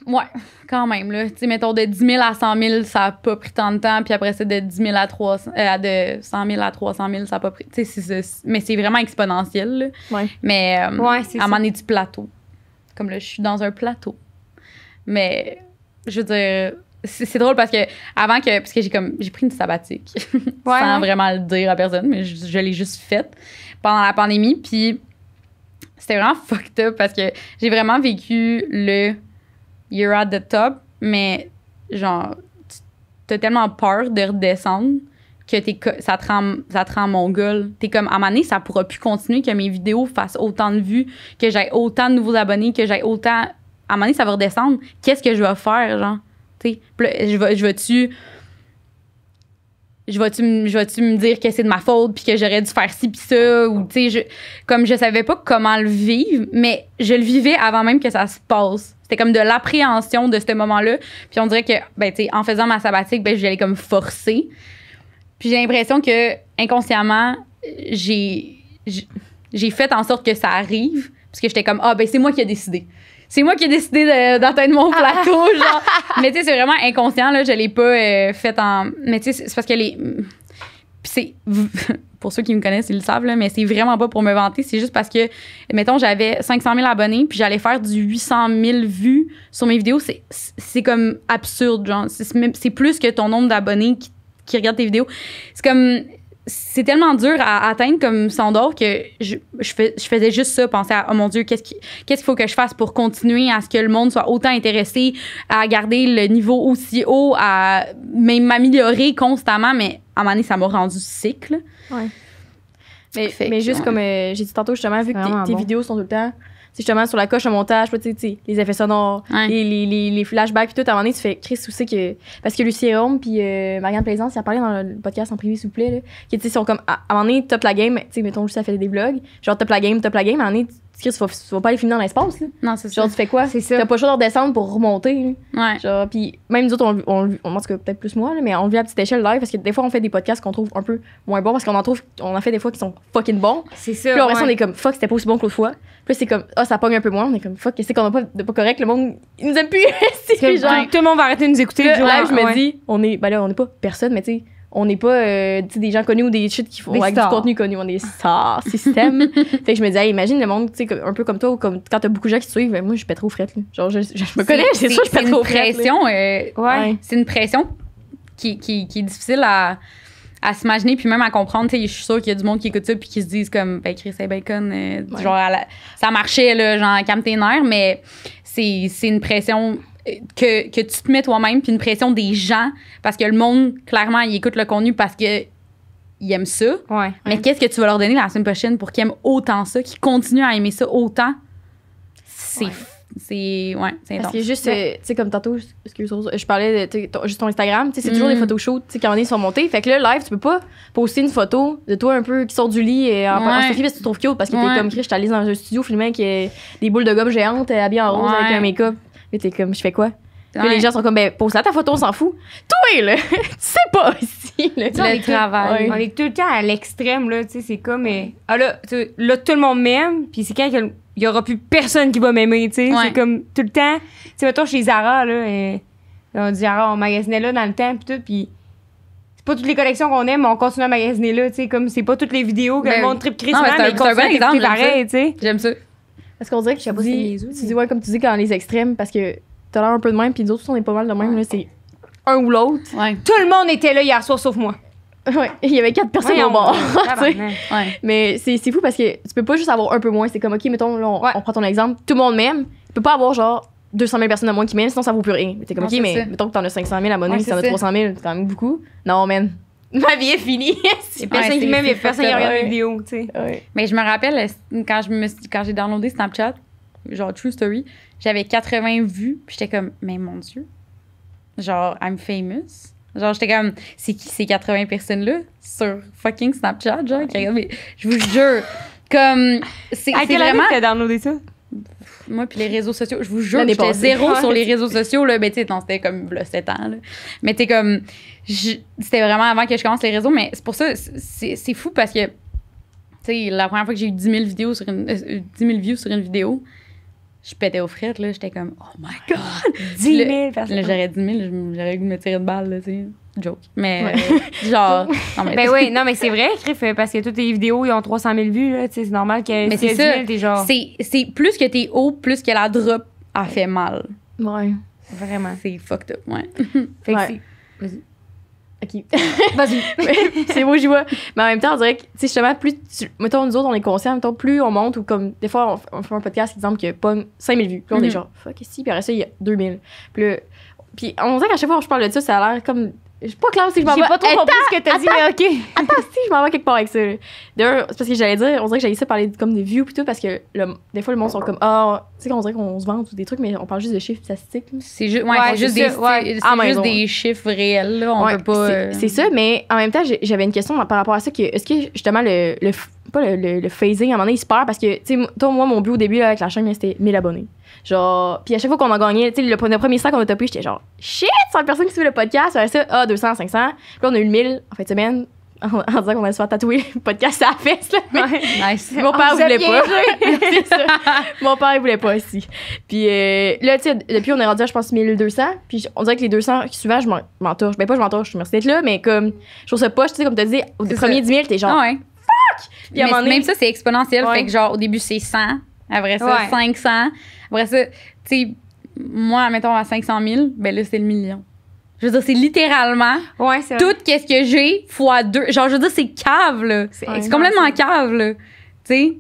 Ouais, quand même. Là. mettons, de 10 000 à 100 000, ça n'a pas pris tant de temps. Puis après c'est de 10 à 300, euh, à de 100 000 à 300 000, ça n'a pas pris. mais c'est vraiment exponentiel. Mais euh, c'est à mon du plateau. Comme là, je suis dans un plateau. Mais je veux dire, c'est, drôle parce que avant que. Parce que j'ai comme j'ai pris une sabbatique. sans vraiment le dire à personne, mais je l'ai juste faite pendant la pandémie. Puis c'était vraiment fucked up parce que j'ai vraiment vécu le you're at the top, mais genre, t'as tellement peur de redescendre que t'es, ça, te rend, ça te rend mon gueule. T'es comme, à un moment donné, ça pourra plus continuer que mes vidéos fassent autant de vues, que j'ai autant de nouveaux abonnés, que j'ai autant. À un moment ça va redescendre. Qu'est-ce que je vais faire, genre? T'sais, je vais-tu je vais-tu me dire que c'est de ma faute puis que j'aurais dû faire ci puis ça ou comme je savais pas comment le vivre mais je le vivais avant même que ça se passe c'était comme de l'appréhension de ce moment-là puis on dirait que ben, en faisant ma sabbatique ben j'allais comme forcer puis j'ai l'impression que inconsciemment j'ai j'ai fait en sorte que ça arrive puisque j'étais comme ah ben c'est moi qui ai décidé c'est moi qui ai décidé d'atteindre mon ah. plateau, genre. Mais tu sais, c'est vraiment inconscient, là. Je l'ai pas euh, fait en. Mais tu sais, c'est parce que les. c'est. Pour ceux qui me connaissent, ils le savent, là, mais c'est vraiment pas pour me vanter. C'est juste parce que, mettons, j'avais 500 000 abonnés, puis j'allais faire du 800 000 vues sur mes vidéos. C'est comme absurde, genre. C'est plus que ton nombre d'abonnés qui, qui regardent tes vidéos. C'est comme c'est tellement dur à atteindre comme Sandor que je, je, faisais juste ça, penser à, oh mon Dieu, qu'est-ce qu'il faut que je fasse pour continuer à ce que le monde soit autant intéressé, à garder le niveau aussi haut, à m'améliorer constamment, mais à un moment donné, ça m'a rendu cycle. Ouais. Mais, juste comme euh, j'ai dit tantôt, justement, vu que tes, vidéos sont tout le temps justement sur la coche de montage, tu sais, les effets sonores, les, les, les, flashbacks, puis tout. À un moment donné, tu fais Chris, où sais que. Parce que Lucie Rome puis euh, Marianne Plaisance, il a parlé dans le podcast en privé, s'il vous plaît, là, qui, tu sais, sont comme. À, un moment donné, top la game, tu sais, mettons, juste, ça fait des vlogs. genre top la game, top la game, à un moment donné, tu vas, tu vas pas aller finir dans l'espace. Là. Non, c'est ça. Genre, tu fais quoi? C'est ça. T'as pas le choix de redescendre pour remonter. Ouais. Genre, puis même nous autres, on, on, on, peut-être plus moi, mais on le vit à petite échelle live parce que des fois, on fait des podcasts qu'on trouve un peu moins bons parce qu'on en trouve, on en fait des fois qui sont fucking bons. C'est ça. Puis là, on est comme, fuck, c'était pas aussi bon que l'autre fois. Puis c'est comme, ah, ça pogne un peu moins. On est comme, fuck, c'est ce qu'on a pas de pas correct? Le monde, il nous aime plus. c'est genre. Tout le monde va arrêter de nous écouter. le je me dis, on est, bah là, on est pas personne, mais tu sais, on n'est pas euh, des gens connus ou des shit qui font avec du contenu connu. On est ça, système. fait que je me disais, imagine le monde, un peu comme toi, comme quand t'as beaucoup de gens qui te suivent, ben, moi, je pète trop frette. Genre, je, me connais, c'est ça je pète trop frette. Euh, c'est une pression qui, est difficile à à s'imaginer puis même à comprendre. Je suis sûre qu'il y a du monde qui écoute ça puis qui se disent comme ben Chris et Bacon, euh, genre ça marchait là, genre calme tes nerfs, mais c'est une pression que, que tu te mets toi-même, puis une pression des gens, parce que le monde, clairement, il écoute le contenu parce que il ça. mais qu'est-ce que tu vas leur donner la semaine prochaine pour qu'ils aiment autant ça, qu'ils continuent à aimer ça autant? C'est ouais. C'est. Ouais, c'est Parce que juste, euh, tu sais, comme tantôt, je parlais de ton, juste ton Instagram, tu sais, c'est toujours des mm. photoshoots, tu sais, quand on est sont montés. Fait que là, live, tu peux pas poster une photo de toi un peu qui sort du lit et euh, en, ouais. parce que tu te trouves cute parce que t'es comme Chris, je t'allais dans un studio filmé avec euh, des boules de gomme géantes habillées en rose avec un make puis t'es comme, je fais quoi? les gens sont comme, ben, pose-la ta photo, on s'en fout. Toi, là, tu sais pas si Là, le, le travail. On est tout le temps à l'extrême, là, tu sais, c'est comme, ah là, tout le monde m'aime, puis c'est quand il y aura plus personne qui va m'aimer, tu sais. C'est comme tout le temps. Tu sais, mettons, chez Zara, là, et, euh, on dit Zara, on magasinait là dans le temps, puis tout, puis c'est pas toutes les collections qu'on aime, mais on continue à magasiner là, tu sais, comme c'est pas toutes les vidéos que ben le monde trip Christmas, c'est pareil, tu sais. J'aime ça. Parce qu'on dirait que je sais tu dis, ouais, comme tu dis, quand les extrêmes, parce que t'as l'air un peu de même, puis nous autres, on est pas mal de même, là, c'est un ou l'autre. Tout le monde était là hier soir, sauf moi. Ouais, il y avait quatre personnes au bord. Mais c'est fou parce que tu peux pas juste avoir un peu moins. C'est comme, OK, mettons, on, prend ton exemple, tout le monde m'aime. Tu peux pas avoir genre 200 000 personnes de moins qui m'aiment, sinon ça vaut plus rien. T'es comme, OK, mais mettons que t'en as 500 000 abonnés, si t'en as 300 000, c'est quand même beaucoup. Non, man, ma vie est finie. c'est personne qui m'aime, personne qui regarde mes vidéos, tu sais. Mais je me rappelle, quand, je me, quand j'ai downloadé Snapchat, genre True Story, j'avais 80 vues, puis j'étais comme, mais mon Dieu, genre, I'm famous. Genre, j'étais comme, c'est qui ces 80 personnes-là sur fucking Snapchat, genre, mais je vous jure, comme, c'est vraiment. downloadé ça? moi, puis les réseaux sociaux, je vous jure, j'étais zéro sur les réseaux sociaux, là. Mais tu sais, c'était comme, là, 7 ans, Mais tu comme, c'était vraiment avant que je commence les réseaux, mais c'est pour ça, c'est fou parce que, tu sais, la première fois que j'ai eu 10 000 vidéos sur une, 10 euh, 000 views sur une vidéo, je pétais au frites, là. J'étais comme, oh my ah, God! 10 000 personnes. J'aurais 10 000, j'aurais eu de me tirer de balle, là, tu sais. Joke. Mais, genre. mais ben oui, non, mais c'est vrai, Criff, parce que toutes tes vidéos, ils ont 300 000 vues, Tu sais, c'est normal que c'est t'es genre. C'est plus que t'es haut, plus que la drop a fait mal. Ouais. Vraiment. C'est fucked up, ouais. fait que c'est... Vas-y. OK. Vas-y. c'est beau, j'y vois. Mais en même temps, on dirait que, tu sais, justement, plus Mettons, nous autres, on est conscients, mettons, plus on monte ou comme, des fois, on, fait un podcast, exemple, qui a pas 5000 vues. Puis on est mhm. genre, fuck, si, puis après ça, il y a 2000. Puis, puis on dirait qu'à chaque fois que je parle de ça, ça a l'air comme je suis pas claire si je m'en vais. J'ai pas trop compris ce que t'as dit, mais OK. Attends, si je m'en vais quelque part avec ça. D'ailleurs, c'est parce que j'allais dire, on dirait que j'allais ça parler comme des views plutôt parce que des fois, le monde sont comme, ah, oh, tu sais, qu'on dirait qu'on se vend ou des trucs, mais on parle juste de chiffres statistiques. C'est juste, ouais, ah, juste, des, des chiffres réels, On peut pas. C'est ça, euh. mais en même temps, j'avais une question par rapport à ça. Que, Est-ce que justement, le, le, le, phasing. À un moment donné, il se perd parce que, tu sais, toi, moi, mon but au début là, avec la chaîne, c'était 1000 abonnés. Genre, puis à chaque fois qu'on en gagné, tu sais, le, premier 100 qu'on a topé, j'étais genre, shit, 100 personnes qui suivent le podcast, ça, ça, ah, 200, 500. Puis là, on a eu 1000 en fin de semaine. En, disant qu'on allait se faire tatouer le podcast à la fesse. Là. Ouais, nice. Mon père ne ah, voulait pas. Mon père, il voulait pas aussi. Puis euh, là, tu sais, depuis, on est rendu à, je pense, 1200. Puis on dirait que les 200 qui je m'entouche. Ben, pas je m'entouche, je suis merci d'être là, mais comme, je trouve ça poche, tu sais, comme tu dit, au premier 10 000, t'es genre, ah ouais même ça, c'est exponentiel. Fait que genre, au début, c'est 100. Après ça, 500. Après ça, tu moi, mettons à 500 000, ben là, c'est le million. Je veux dire, c'est littéralement tout qu'est-ce que j'ai fois deux. Genre, je veux dire, c'est cave, là. C'est complètement cave, là. Tu sais?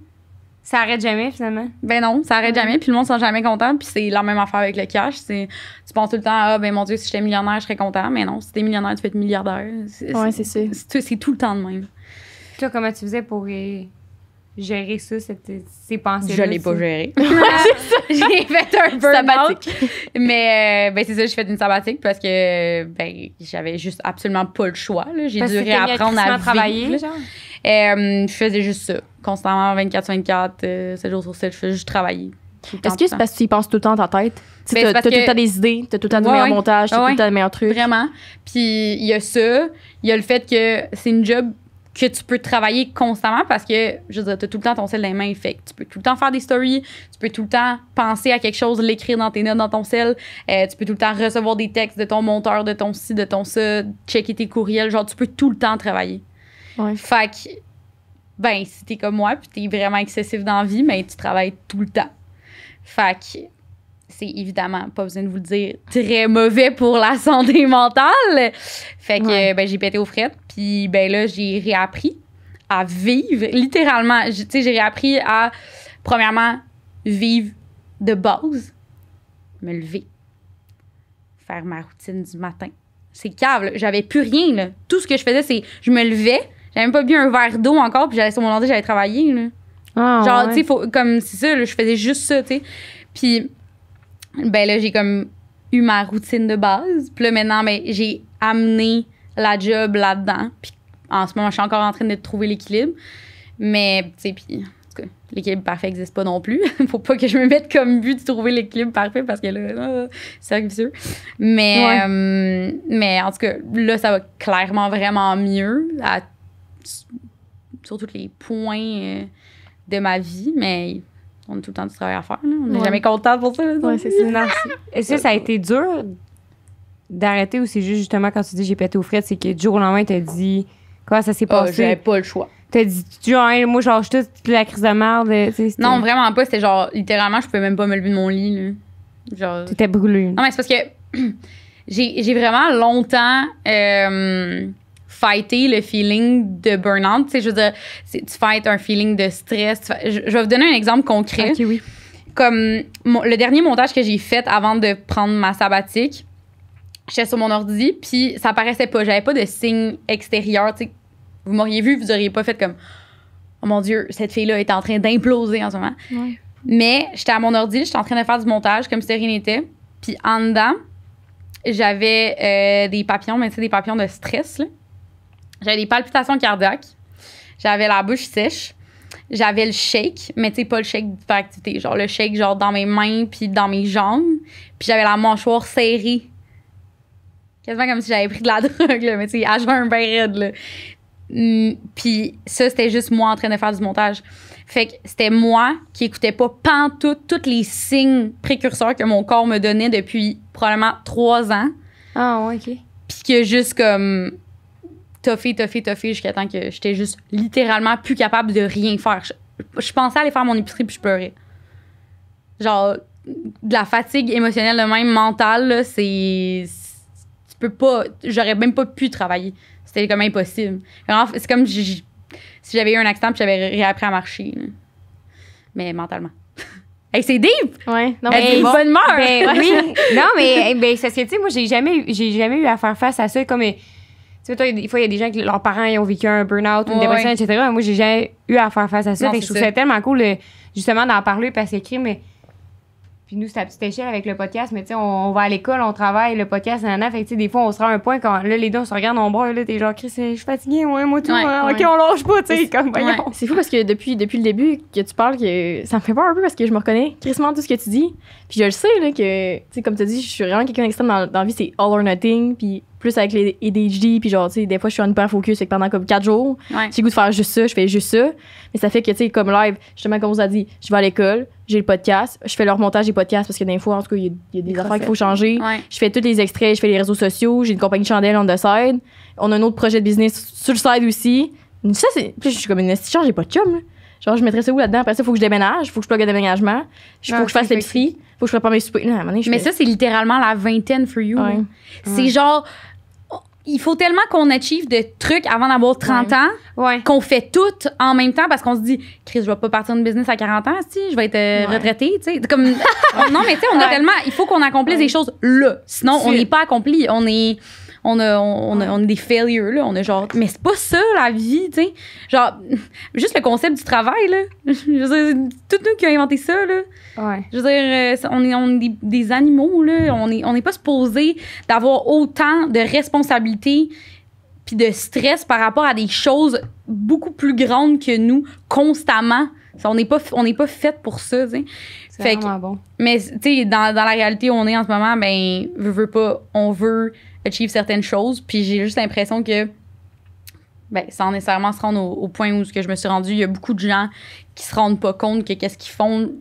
Ça arrête jamais, finalement. Ben non, ça arrête jamais. Puis le monde sont jamais content. Puis c'est la même affaire avec le cash. C'est, tu penses tout le temps, ah, ben mon Dieu, si j'étais millionnaire, je serais content. Mais non, si t'es millionnaire, tu fais être milliardaire. C'est, ouais, c'est C'est, tout le temps de même. Toi, comment tu faisais pour euh, gérer ça, cette, ces pensées-là? Je l'ai pas géré. Ah, j'ai fait un burn Mais euh, ben, c'est ça, j'ai fait une sabbatique parce que ben, j'avais juste absolument pas le choix. J'ai dû réapprendre à, travailler. Vivre, euh, je faisais juste ça, constamment, 24-24, 7 jours sur 7, je faisais juste travailler. Est-ce que c'est parce que tu y penses tout le temps dans ta tête? Tu ben, as, tout le temps des idées, tu as tout le temps de meilleurs montages, tu as tout le temps de meilleurs trucs. Vraiment. Puis il y a ça, il y a le fait que c'est une job que tu peux travailler constamment parce que, je veux dire, tu as tout le temps ton sel dans les mains. Fait que tu peux tout le temps faire des stories, tu peux tout le temps penser à quelque chose, l'écrire dans tes notes, dans ton sel. Euh, tu peux tout le temps recevoir des textes de ton monteur, de ton ci, de ton ça, checker tes courriels. Genre, tu peux tout le temps travailler. Ouais. Fait que, ben, si t'es comme moi, puis t'es vraiment excessif dans vie, mais tu travailles tout le temps. Fait que, c'est évidemment, pas besoin de vous le dire, très mauvais pour la santé mentale. Fait que ben, j'ai pété au frettes. Puis ben là, j'ai réappris à vivre, littéralement. Tu sais, j'ai réappris à, premièrement, vivre de base, me lever, faire ma routine du matin. C'est câble, j'avais plus rien. Là. Tout ce que je faisais, c'est je me levais, j'avais même pas bu un verre d'eau encore, puis j'allais sur mon ordi, j'allais travailler. Là. Ah, Genre, tu sais, comme c'est ça, je faisais juste ça, tu sais. Puis ben là, j'ai comme eu ma routine de base. Puis là, maintenant, mais ben, j'ai amené la job là-dedans. Puis en ce moment, je suis encore en train de trouver l'équilibre. Mais, tu sais, puis, l'équilibre parfait n'existe pas non plus. Faut pas que je me mette comme but de trouver l'équilibre parfait parce que là, c'est vicieux. Mais, euh, mais en tout cas, là, ça va clairement vraiment mieux à, sur tous les points euh, de ma vie. Mais on a tout le temps du travail à faire. Là. On n'est jamais content pour ça. Ouais, c'est Est-ce que ça a été dur d'arrêter ou c'est juste justement quand tu dis j'ai pété au fret, c'est que du jour au lendemain, t'as dit quoi ça s'est passé ah, ?»« passé? J'avais pas le choix. T'as dit, tu hein, moi, genre, je toute la crise de merde. Non, vraiment pas. C'était genre, littéralement, je pouvais même pas me lever de mon lit. Là. Genre. T'étais brûlée. Non, mais c'est parce que j'ai vraiment longtemps. Euh, fighter le feeling de burn-out. Tu sais, je veux dire, tu fights un feeling de stress. je, vais vous donner un exemple concret. oui. Comme le dernier montage que j'ai fait avant de prendre ma sabbatique, j'étais sur mon ordi, puis ça paraissait pas. J'avais pas de signe extérieur. vous m'auriez vu, vous auriez pas fait comme Oh mon Dieu, cette fille-là est en train d'imploser en ce moment. Mais j'étais à mon ordi, j'étais en train de faire du montage comme si rien n'était. Puis en dedans, j'avais euh, des papillons, mais c'est des papillons de stress. Là. J'avais des palpitations cardiaques. J'avais la bouche sèche. J'avais le shake, mais tu pas le shake d'hyperactivité. Genre le shake, genre dans mes mains puis dans mes jambes. Puis j'avais la mâchoire serrée. Quasiment comme si j'avais pris de la drogue, mais tu à un bain raide, hmm, Puis ça, c'était juste moi en train de faire du montage. Fait que c'était moi qui écoutais pas pantoute tous les signes précurseurs que mon corps me donnait depuis probablement trois ans. Ah, OK. Puis que juste comme toffé, toffé, toffé jusqu'à temps que j'étais juste littéralement plus capable de rien faire. Je, pensais aller faire mon épicerie puis je pleurais. Genre, de la fatigue émotionnelle, de même mentale, c'est. Tu peux pas. J'aurais même pas pu travailler. C'était comme impossible. C'est comme si j'avais eu un accident puis j'avais réappris à marcher. Mais mentalement. Hey, c'est deep! Ouais. Non, mais bonne mort! Ben, oui. non, mais eh ben, c'est moi, j'ai jamais, eu, jamais eu à faire face à ça. Comme, eh, tu sais, toi, il y a des gens que leurs parents, ont vécu un burn-out, une dépression, etc. Moi, j'ai jamais eu à faire face à ça. fait que je trouvais ça. tellement cool, justement, d'en parler parce que, mais puis nous, c'est à petite échelle avec le podcast, mais tu sais, on, va à l'école, on travaille, le podcast, en Fait tu sais, des fois, on se rend un point quand là, les deux, on se regarde en là, t'es genre, Chris, je suis fatiguée, moi, moi tout, hein. ok, on lâche pas, tu sais, comme, voyons. C'est fou parce que depuis, depuis le début que tu parles, que ça me fait peur un peu parce que je me reconnais Chris crissement tout ce que tu dis. Puis je le sais, là, que, tu sais, comme tu dis, je suis vraiment quelqu'un d'extrême dans, dans la vie, c'est all or nothing, puis plus avec les ADHD, puis genre, tu sais, des fois, je suis en hyper focus, c'est que pendant comme quatre jours, j'ai goût de faire juste ça, je fais juste ça. Mais ça fait que, tu sais, comme live, justement, comme on a dit, je vais à l'école, j'ai le podcast, je fais le remontage des podcasts parce que des fois, en tout cas, il y, a des, affaires qu'il faut changer. Je fais tous les extraits, je fais les réseaux sociaux, j'ai une compagnie de chandelle on the side. On a un autre projet de business sur le side aussi. Ça, c'est. je suis comme une Je j'ai pas de chum. Genre, je mettrais ça où là-dedans? Après ça, il faut que je déménage, il faut que je plug un déménagement, il ah, faut que je fasse l'épicerie, il faut que je prépare mes soupers. Mais ça, c'est littéralement la vingtaine for you. C'est genre il faut tellement qu'on achieve des trucs avant d'avoir 30 ans qu'on fait tout en même temps parce qu'on se dit Chris je vais pas partir de business à 40 ans si je vais être retraité euh, retraitée tu sais comme non mais tu sais on a tellement il faut qu'on accomplisse des choses là sinon on n'est pas accompli on est on a, on, on a des failures, là. On a genre, mais c'est pas ça, la vie, tu Genre, juste le concept du travail, là. Je tout nous qui avons inventé ça, là. Je veux dire, euh, on est, on des, animaux, là. On n'est on est pas supposé d'avoir autant de responsabilités puis de stress par rapport à des choses beaucoup plus grandes que nous, constamment. on n'est pas, on pas fait pour ça, C'est vraiment bon. Mais, tu dans, la réalité où on est en ce moment, ben, veut pas, on veut achieve certaines choses. Puis j'ai juste l'impression que, ben, sans nécessairement se rendre au, point où ce que je me suis rendu il y a beaucoup de gens qui se rendent pas compte que qu'est-ce qu'ils font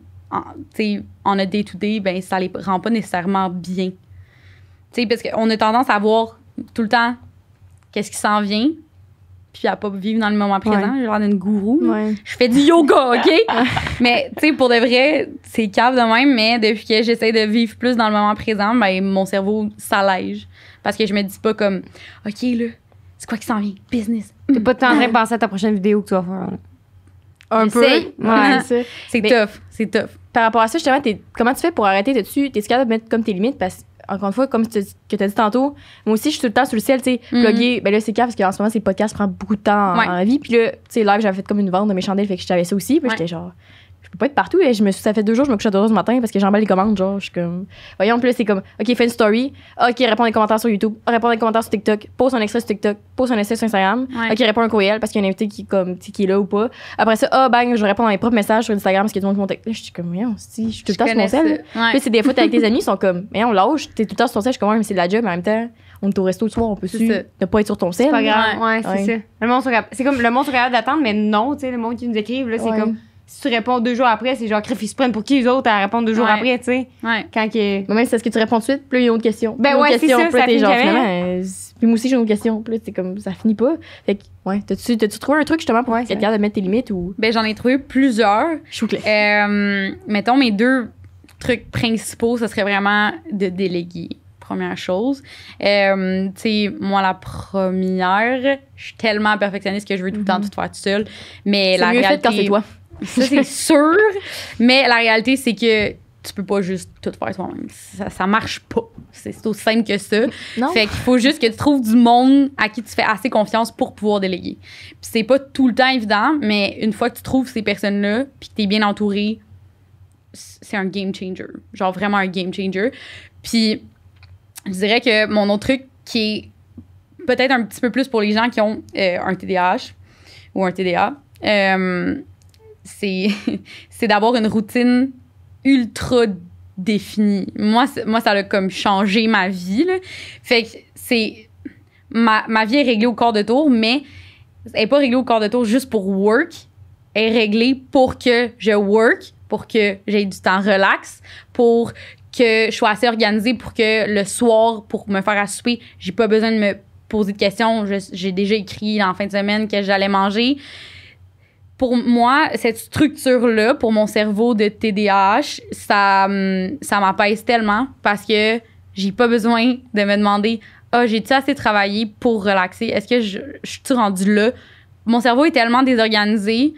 en a day-to-day, ben, ça les rend pas nécessairement bien. sais parce qu'on a tendance à voir tout le temps qu'est-ce qui s'en vient, puis à pas vivre dans le moment présent. J'ai l'air d'une gourou. Je fais du yoga, OK? mais, tu sais, pour de vrai, c'est cave de même, mais depuis que j'essaie de vivre plus dans le moment présent, ben, mon cerveau s'allège. Parce que je me dis pas comme, OK, là, c'est quoi qui s'en vient? Business. T'es pas en train de hmm. penser à ta prochaine vidéo que tu vas faire. Un peu. Ouais, c'est tough. C'est tough. Par rapport à ça, justement, comment tu fais pour arrêter? dessus? T'es-tu capable de mettre comme tes limites? Parce encore une fois, comme tu as dit tantôt, moi aussi, je suis tout le temps sur le ciel, tu sais, hmm. Ben là, c'est clair parce qu'en ce moment, ces podcasts prennent beaucoup de temps en, vie. Puis là, tu sais, live, j'avais fait comme une vente de mes chandelles, fait que j'avais ça aussi. Puis j'étais genre, peux pas être partout. Et je me ça fait deux jours, je me couche à deux du matin parce que j'emballe les commandes. Genre, je suis comme. Voyons, plus c'est comme, OK, fais une story. OK, réponds à des commentaires sur YouTube. Réponds à commentaires sur TikTok. Pose un extrait sur TikTok. Pose un extrait sur Instagram. OK, réponds à un courriel parce qu'il y a un invité qui, comme, qui est là ou pas. Après ça, ah, bang, je réponds à mes propres messages sur Instagram parce qu'il y a tout le monde qui Là, je suis comme, voyons, si, je suis tout le temps sur mon sel. Puis c'est des fois, t'es avec tes amis, ils sont comme, mais on lâche, t'es tout le temps sur ton sel. Je suis comme, c'est de la job, mais en même temps, on est au resto le soir, on peut ne pas être sur ton sel. C'est pas grave. Ouais, c'est ça. Le monde, c'est comme, le monde d'attendre, mais non, tu sais, le monde qui nous écrive, là, c'est comme, si tu réponds deux jours après, c'est genre, ils se prennent pour qui les autres à répondre deux jours après, tu sais. Ouais. Quand que. même si c'est ce que tu réponds tout de suite, plus il y a une autre question. Ben ouais, c'est ça, plus ça, genre, euh, Puis moi aussi, j'ai une autre question. Plus c'est comme, ça finit pas. Fait que, ouais. T'as-tu, t'as-tu trouvé un truc justement pour être capable de mettre tes limites ou. Ben j'en ai trouvé plusieurs. Chouclé. Euh, mettons, mes deux trucs principaux, ce serait vraiment de déléguer. Première chose. Euh, tu sais, moi, la première, je suis tellement perfectionniste que je veux tout le temps mm-hmm. tout faire tout seul. Mais la mieux réalité. Fait quand c'est toi. Ça, c'est sûr. Mais la réalité, c'est que tu peux pas juste tout faire toi-même. Ça, ça marche pas. C'est aussi simple que ça. Non. Fait qu'il faut juste que tu trouves du monde à qui tu fais assez confiance pour pouvoir déléguer. c'est pas tout le temps évident, mais une fois que tu trouves ces personnes-là, puis que tu es bien entouré, c'est un game changer. Genre vraiment un game changer. Puis je dirais que mon autre truc qui est peut-être un petit peu plus pour les gens qui ont euh, un TDAH ou un TDA, euh, c'est d'avoir une routine ultra définie. Moi, moi ça a comme changé ma vie. Là. Fait que c'est. Ma, ma, vie est réglée au corps de tour, mais elle n'est pas réglée au corps de tour juste pour work. Elle est réglée pour que je work, pour que j'ai du temps relax, pour que je sois assez organisée, pour que le soir, pour me faire à souper, j'ai pas besoin de me poser de questions. J'ai déjà écrit en fin de semaine que j'allais manger pour moi, cette structure-là, pour mon cerveau de TDAH, ça, hum, ça m'apaise tellement parce que j'ai pas besoin de me demander Ah, oh, j'ai-tu assez travaillé pour relaxer Est-ce que je, je suis rendu là Mon cerveau est tellement désorganisé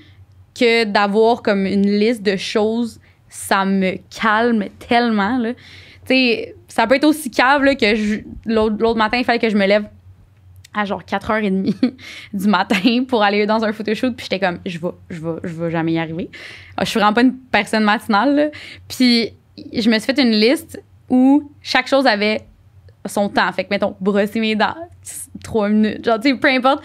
que d'avoir comme une liste de choses, ça me calme tellement. Tu sais, ça peut être aussi cave que que l'autre matin, il fallait que je me lève à genre 4h30 du matin pour aller dans un photoshoot. Puis j'étais comme, je vais, je je vais jamais y arriver. Ah, je suis vraiment pas une personne matinale. Puis je me suis fait une liste où chaque chose avait son temps. Fait que, mettons, brosser mes dents, 3 minutes, genre, tu peu importe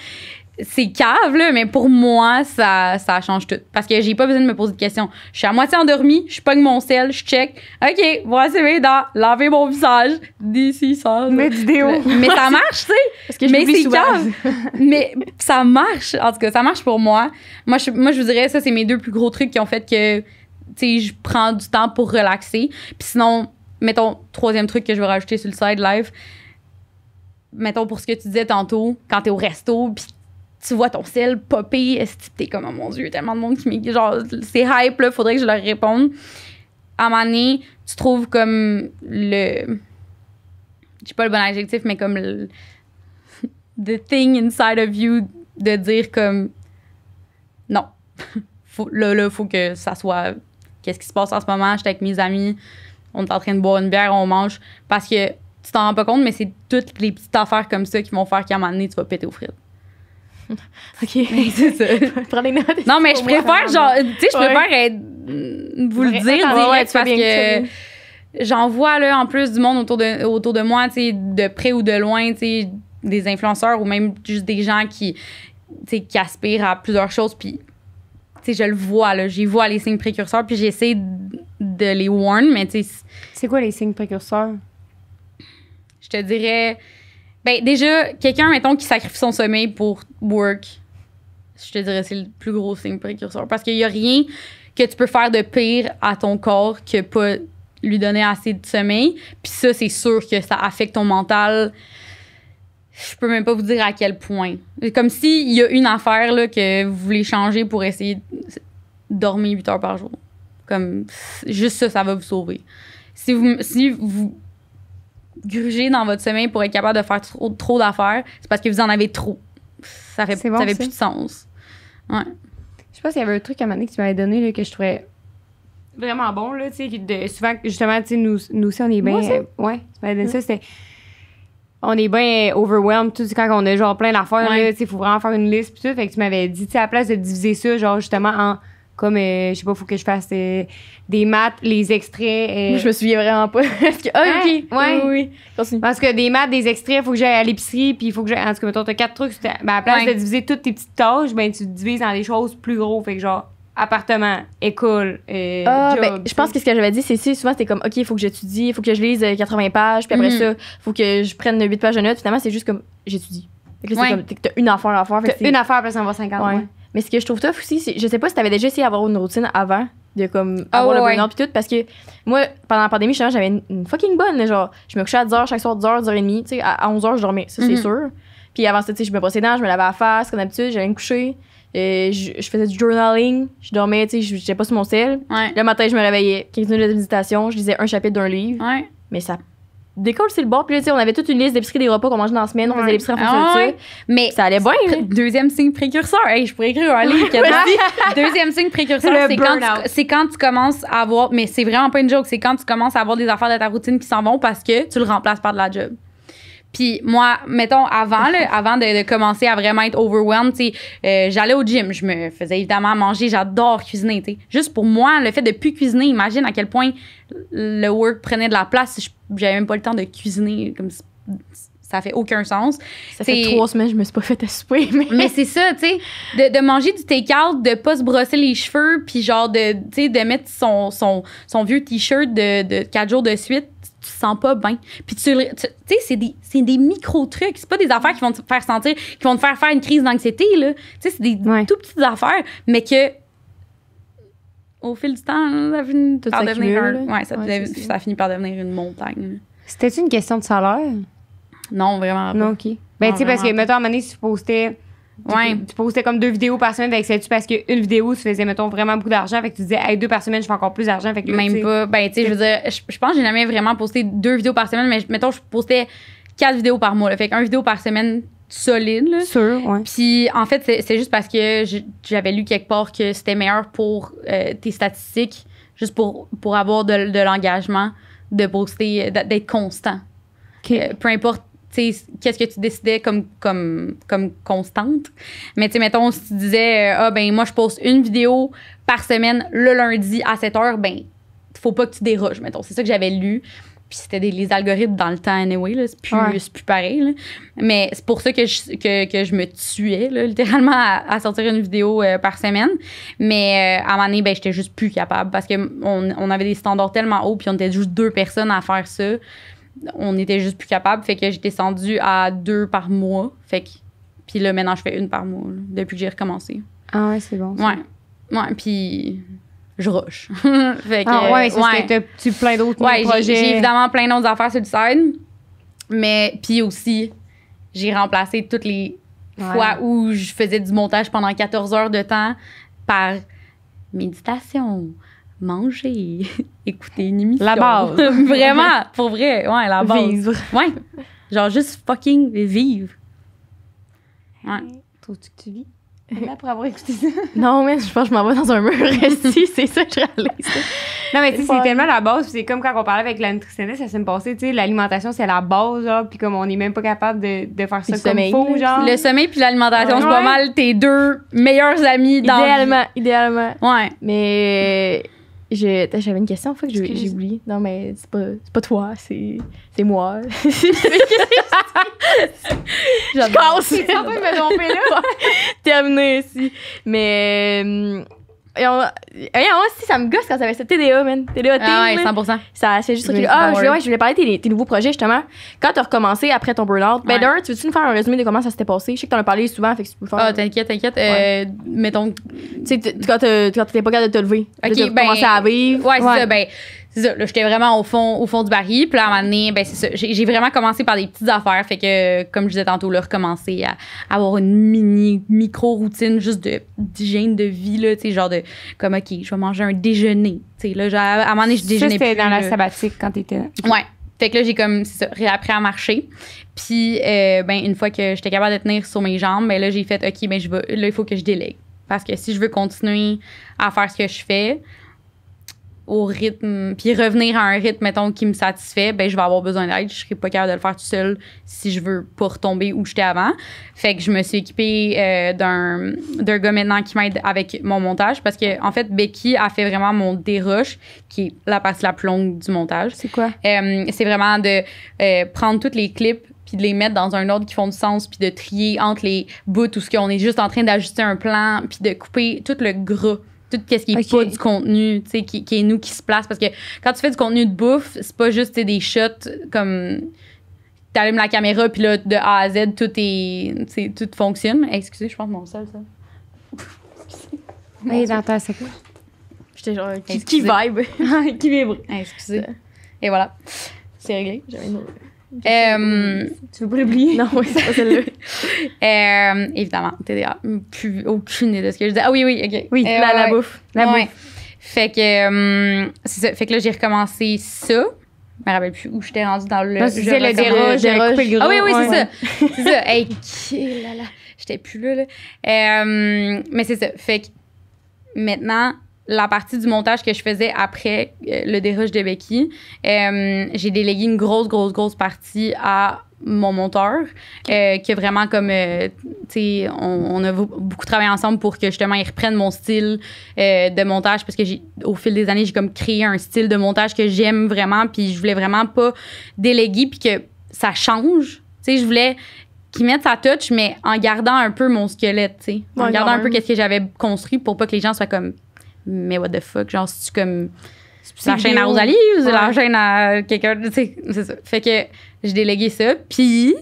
c'est cave, là, mais pour moi, ça, ça change tout. Parce que j'ai pas besoin de me poser de questions. Je suis à moitié endormie, je pogne mon sel, je check. OK, voici mes dents, laver mon visage. D'ici ça. Mais vidéo. Mais ça marche, tu sais. Mais c'est cave. mais ça marche. En tout cas, ça marche pour moi. Moi, je, moi, je vous dirais, ça, c'est mes deux plus gros trucs qui ont fait que, tu sais, je prends du temps pour relaxer. Puis sinon, mettons, troisième truc que je vais rajouter sur le side live. Mettons, pour ce que tu disais tantôt, quand t'es au resto, puis tu vois ton sel popper, est t'es comme, oh mon Dieu, tellement de monde qui me. Genre, c'est hype, là, faudrait que je leur réponde. À un tu trouves comme le. J'ai pas le bon adjectif, mais comme le. The thing inside of you de dire comme. Non. faut, là, faut que ça soit. Qu'est-ce qui se passe en ce moment? J'étais avec mes amis, on est en train de boire une bière, on mange. Parce que tu t'en rends pas compte, mais c'est toutes les petites affaires comme ça qui vont faire qu'à un moment tu vas péter au frites. OK. c'est ça. Prendre des notes. Non, mais je préfère, genre, tu sais, je préfère mm, vous le dire, parce que, j'en vois, là, en plus du monde autour de, autour de moi, tu sais, de près ou de loin, tu sais, des influenceurs ou même juste des gens qui, qui aspirent à plusieurs choses. Puis, tu sais, je le vois, là, j'y vois les signes précurseurs, puis j'essaie de les warn, mais tu sais. C'est quoi les signes précurseurs? Je te dirais. Ben, déjà, quelqu'un, mettons, qui sacrifie son sommeil pour work, je te dirais, c'est le plus gros signe précurseur. Parce qu'il n'y a rien que tu peux faire de pire à ton corps que pas lui donner assez de sommeil. Puis ça, c'est sûr que ça affecte ton mental. Je peux même pas vous dire à quel point. Comme s'il y a une affaire là, que vous voulez changer pour essayer de dormir 8 heures par jour. Comme juste ça, ça va vous sauver. Si vous, si vous gruger dans votre semaine pour être capable de faire trop, trop d'affaires, c'est parce que vous en avez trop. Ça fait, plus de sens. Ouais. Je sais pas s'il y avait un truc à un moment donné que tu m'avais donné là, que je trouvais vraiment bon. Là, sais souvent, justement, nous, nous aussi, on est bien. Euh, ouais, tu m'avais donné ça. C'était on est bien euh, overwhelmed tout quand on a genre plein d'affaires Il là, tu faut vraiment faire une liste puis fait que tu m'avais dit tu à la place de diviser ça genre justement en comme euh, je sais pas il faut que je fasse euh, des maths les extraits euh. je me souviens vraiment pas que, ah, ok oui, parce que des maths des extraits faut que j'aille à l'épicerie puis il faut que j'aille en tout cas t'as quatre trucs ben, à la place de diviser toutes tes petites tâches ben tu divises dans des choses plus gros fait que genre appartement, école, ah, ben, je pense que ce que j'avais dit, c'est souvent c'était comme, OK, il faut que j'étudie, il faut que je lise 80 pages, puis après mm-hmm. ça, il faut que je prenne 8 pages de notes. Finalement, c'est juste comme, j'étudie. t'as une affaire à faire. une affaire, après ça va 50. Mais ce que je trouve tough aussi, c'est, je sais pas si t'avais déjà essayé d'avoir une routine avant de comme ah avoir le bonheur out tout parce que moi pendant la pandémie j'avais une, fucking bonne genre je me couchais à 10h chaque soir 10h 10h30 tu sais à, 11h je dormais ça c'est mm-hmm. sûr puis avant ça tu sais je me brossais dents je me lavais la face comme d'habitude j'allais me coucher et euh, je, faisais du journaling je dormais tu sais j'étais pas sur mon sel le matin je me réveillais 15 minutes de méditation je lisais un chapitre d'un livre mais ça décolle c'est le bord. Puis là, on avait toute une liste d'épiceries des repas qu'on mangeait dans la semaine. On faisait l'épicerie en fonction ah ça. Mais ça allait bien. Deuxième signe précurseur. Hey, je pourrais écrire un livre. Deuxième signe précurseur, c'est quand, tu, quand tu commences à avoir. Mais c'est vraiment pas une joke. C'est quand tu commences à avoir des affaires de ta routine qui s'en vont parce que tu le remplaces par de la job. Puis moi, mettons, avant, avant de, commencer à vraiment être overwhelmed, euh, j'allais au gym, je me faisais évidemment manger, j'adore cuisiner. Juste pour moi, le fait de plus cuisiner, imagine à quel point le work prenait de la place. J'avais même pas le temps de cuisiner. comme ça fait aucun sens. Ça fait trois semaines je me suis pas fait à souper. Mais, c'est ça, tu sais, de, manger du take-out, de pas se brosser les cheveux, puis genre de, de mettre son, son, vieux t-shirt de, de quatre jours de suite tu te sens pas bien. Puis tu, tu sais, c'est des, des micro-trucs. C'est pas des affaires qui vont te faire sentir, qui vont te faire faire une crise d'anxiété, là. Tu sais, c'est des tout petites affaires, mais que au fil du temps, ça finit par devenir ouais, ça, ça. finit par devenir une montagne. C'était une question de salaire? Non, vraiment pas. Non, OK. Ben, tu sais, parce que, mettons, à un moment donné, si tu postais Ouais. Tu, postais comme deux vidéos par semaine. avec ça c'est-tu parce qu'une vidéo, tu faisais, mettons, vraiment beaucoup d'argent. Fait que tu disais, deux par semaine, je fais encore plus d'argent. Fait Même pas. Ben, tu sais, je veux dire, je, pense j'ai jamais vraiment posté deux vidéos par semaine, mais mettons, je postais quatre vidéos par mois. Là, fait vidéo par semaine solide. Sûr, ouais. Puis en fait, c'est, c'est juste parce que j'avais lu quelque part que c'était meilleur pour euh, tes statistiques, juste pour, pour avoir de, l'engagement, de poster, d'être constant. Euh, peu importe qu'est-ce que tu décidais comme, comme, comme constante. Mais tu mettons, si tu disais, euh, ah ben moi, je poste une vidéo par semaine le lundi à 7 heures, ben, faut pas que tu déroges, mettons. C'est ça que j'avais lu. Puis c'était les algorithmes dans le temps, anyway, là. C'est plus, plus, pareil, Mais c'est pour ça que je, que, je me tuais, littéralement, à, sortir une vidéo euh, par semaine. Mais euh, à un moment donné, ben, j'étais juste plus capable parce qu'on on avait des standards tellement hauts, puis on était juste deux personnes à faire ça on était juste plus capable. Fait que j'ai descendu à deux par mois. Fait que, puis là, maintenant, je fais une par mois, depuis que j'ai recommencé. Ah ouais, c'est bon. Ouais. Ouais, puis je rush. fait ah que, ah ouais, c'est tu plein d'autres ouais, J'ai évidemment plein d'autres affaires sur le side. Mais, puis aussi, j'ai remplacé toutes les fois où je faisais du montage pendant 14 heures de temps par méditation, manger, écouter une émission. La base. Vraiment, pour vrai. Ouais, la base. Vivre. Ouais. Genre juste fucking vivre. Ouais. Trouves-tu que tu vis? Là, pour avoir écouté ça. non, mais je pense que je m'en vais dans un mur si c'est ça que je réalise. Non, mais tu sais, c'est tellement la base. c'est comme quand on parlait avec la nutritionniste ça s'est passé, tu sais, l'alimentation, c'est la base, puis comme on n'est même pas capable de, de faire ça le comme il faut, genre. Le sommeil puis l'alimentation, c'est pas mal tes deux meilleurs amis dans Idéalement, idéalement. Ouais. Mais j'avais une question, que j'ai oublié. Non, mais c'est pas, pas toi, c'est moi. je casse. Terminé ici. Mais hum, et on, aussi, ça me gosse quand ça va ça. TDA, man. TDA, Ah ouais, 100%. Ça, c'est juste oui, Ah, je voulais, je parler de tes, nouveaux projets, justement. Quand tu as recommencé après ton burn-out, ben, tu veux-tu nous faire un résumé de comment ça s'était passé? Je sais que tu en as parlé souvent, fait que tu peux faire. Ah, t'inquiète, t'inquiète. Euh, mettons. Tu sais, euh, quand t'étais pas capable de te lever. Ok, de ben, à vivre. Ouais, c'est ça. Ben, c'est ça, là, j'étais vraiment au fond, au fond du baril. Puis là, à un moment donné, ben, c'est ça. J'ai, vraiment commencé par des petites affaires. Fait que, comme je disais tantôt, là, recommencer à, avoir une mini, micro-routine juste de, d'hygiène de vie, là, tu sais, genre de, comme, OK, je vais manger un déjeuner. Tu sais, là, à un moment donné, je déjeunais ça, plus. dans la sabbatique quand t'étais Ouais. Fait que là, j'ai comme, c'est ça, réappris à marcher. Puis, euh, ben, une fois que j'étais capable de tenir sur mes jambes, ben là, j'ai fait, OK, ben, je vais, là, il faut que je délègue. Parce que si je veux continuer à faire ce que je fais, au rythme, puis revenir à un rythme, mettons, qui me satisfait, ben je vais avoir besoin d'aide. Je serai pas capable de le faire tout seul si je veux pas retomber où j'étais avant. Fait que je me suis équipée euh, d'un, d'un gars maintenant qui m'aide avec mon montage parce que, en fait, Becky a fait vraiment mon déroche, qui est la partie la plus longue du montage. C'est quoi? Euh, c'est vraiment de euh, prendre tous les clips puis de les mettre dans un ordre qui font du sens, puis de trier entre les bouts, tout ce qu'on est juste en train d'ajuster un plan, puis de couper tout le gras tout ce qui est pas du contenu, tu sais, qui, est nous qui se place. Parce que quand tu fais du contenu de bouffe, c'est pas juste des shots comme t'allumes la caméra, puis là, de A à Z, tout est. tout fonctionne. Excusez, je pense mon seul ça. dans c'est c'est J'étais genre. Qui, qui vibre. qui vibre. Excusez. Et voilà. C'est réglé. Euh, tu veux pas l'oublier? Non, oui, c'est pas celle-là. euh, évidemment, TDA. Plus aucune idée de ce que je disais. Ah oui, oui, OK. Oui, euh, la, bouffe. La ouais. bouffe. Fait que, euh, c'est ça. Fait que là, j'ai recommencé ça. Je me rappelle plus où j'étais rendue dans le. Parce ah, le sais, le déroge, le Ah oui, oui, c'est ça. c'est ça. Hey, là, là. J'étais plus là, là. Euh, mais c'est ça. Fait que maintenant, la partie du montage que je faisais après euh, le dérush de Becky, euh, j'ai délégué une grosse, grosse, grosse partie à mon monteur, euh, qui est vraiment comme, tu sais, on, a beaucoup travaillé ensemble pour que justement il reprenne mon style de montage parce que j'ai, au fil des années, j'ai comme créé un style de montage que j'aime vraiment, puis je voulais vraiment pas déléguer, puis que ça change. Tu sais, je voulais qu'il mette sa touch, mais en gardant un peu mon squelette, tu sais, en gardant un peu qu'est-ce que j'avais construit pour pas que les gens soient comme mais what the fuck, genre, c'est-tu comme la chaîne à Rosalie ou ouais. la chaîne à quelqu'un, tu sais, c'est ça. Fait que j'ai délégué ça, puis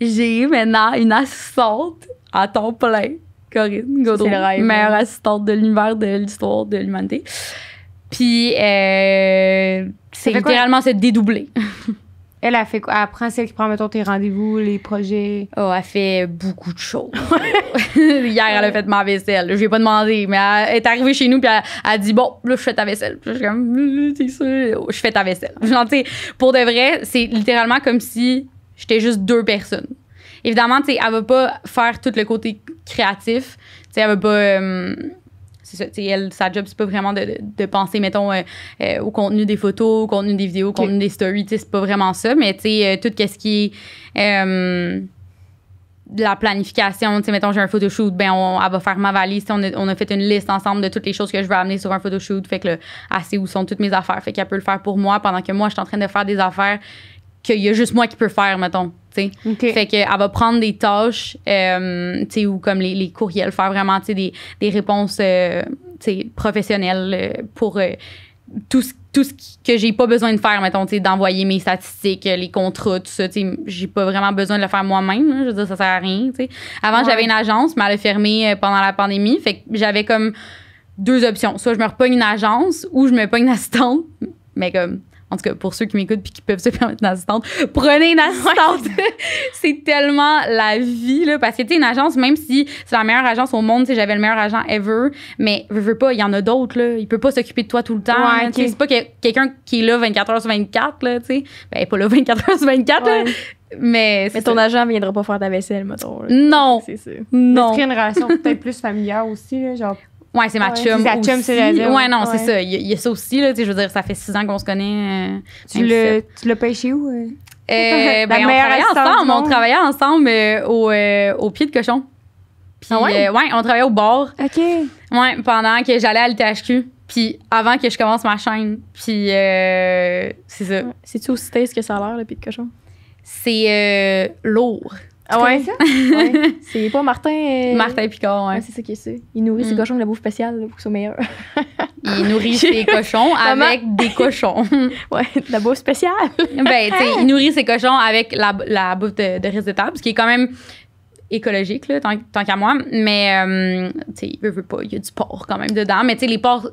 j'ai maintenant une assistante à temps plein, Corinne Godot, hein. meilleure assistante de l'univers de l'histoire de l'humanité. Puis euh, c'est littéralement se dédoubler. Elle a fait quoi? Elle prend celle qui prend, mettons, tes rendez-vous, les projets. Oh, elle fait beaucoup de choses. Hier, elle a fait ma vaisselle. Je lui ai pas demandé, mais elle est arrivée chez nous, puis elle a dit Bon, là, je fais ta vaisselle. je suis comme hum, hum, oh, Je fais ta vaisselle. Genre, pour de vrai, c'est littéralement comme si j'étais juste deux personnes. Évidemment, tu sais, elle va pas faire tout le côté créatif. Tu sais, elle va pas. Hum, elle, sa job, c'est pas vraiment de, penser, mettons, euh, euh, au contenu des photos, au contenu des vidéos, au contenu des stories, c'est pas vraiment ça, mais tu sais, euh, tout ce qui est de la planification, tu mettons, j'ai un photoshoot, ben, on, elle va faire ma valise, on a, fait une liste ensemble de toutes les choses que je veux amener sur un photoshoot, fait que là, assez où sont toutes mes affaires, fait qu'elle peut le faire pour moi pendant que moi, je suis en train de faire des affaires qu'il y a juste moi qui peux faire, mettons. Okay. Fait qu'elle va prendre des tâches, euh, ou comme les, courriels, faire vraiment, des, des, réponses, euh, professionnelles euh, pour tout ce tout ce que j'ai pas besoin de faire, mettons, d'envoyer mes statistiques, les contrats, tout ça, j'ai pas vraiment besoin de le faire moi-même. je veux dire, ça sert à rien. Avant, j'avais une agence, mais elle a fermé pendant la pandémie. Fait que j'avais comme deux options. Soit je me repogne une agence ou je me pas une assistante. Mais comme en tout cas, pour ceux qui m'écoutent et qui peuvent se permettre une assistante, prenez une assistante. c'est tellement la vie, là. Parce que, tu sais, une agence, même si c'est la meilleure agence au monde, si j'avais le meilleur agent ever, mais je veux pas, il y en a d'autres, là. Il peut pas s'occuper de toi tout le temps. C'est pas que quelqu'un qui est là 24 heures sur 24, là, tu sais. Ben, pas là 24 heures sur 24, Mais, ton agent viendra pas faire ta vaisselle, mettons. Non. C'est ça Non. C'est une relation peut-être plus familière aussi, genre Ouais, c'est ma ouais. chum. chum, c'est la Ouais, non, c'est ça. Il y, a ça aussi, là. Tu je veux dire, ça fait six ans qu'on se connaît. Euh, tu, l'as pêché où? Euh? Euh, ben, on travaillait ensemble. On travaillait ensemble au, au pied de cochon. Puis, ah ouais? on travaillait au bord. OK. Ouais, pendant que j'allais à l'THQ. Puis avant que je commence ma chaîne. Puis, c'est ça. C'est-tu aussi ce que ça a l'air, le pied de cochon? C'est lourd. Ah ouais. C'est pas Martin. Euh, Martin Picard, ouais. c'est ça qui est Il nourrit ses hmm. cochons de la bouffe spéciale pour qu'ils soient meilleurs. il nourrit ses cochons avec des cochons. ouais, de la bouffe spéciale. ben, tu sais, il nourrit ses cochons avec la, la bouffe de, de table, ce qui est quand même écologique, là, tant, qu'à moi. Mais, euh, tu sais, il veut, veut, pas. Il y a du porc quand même dedans. Mais, tu sais, les porcs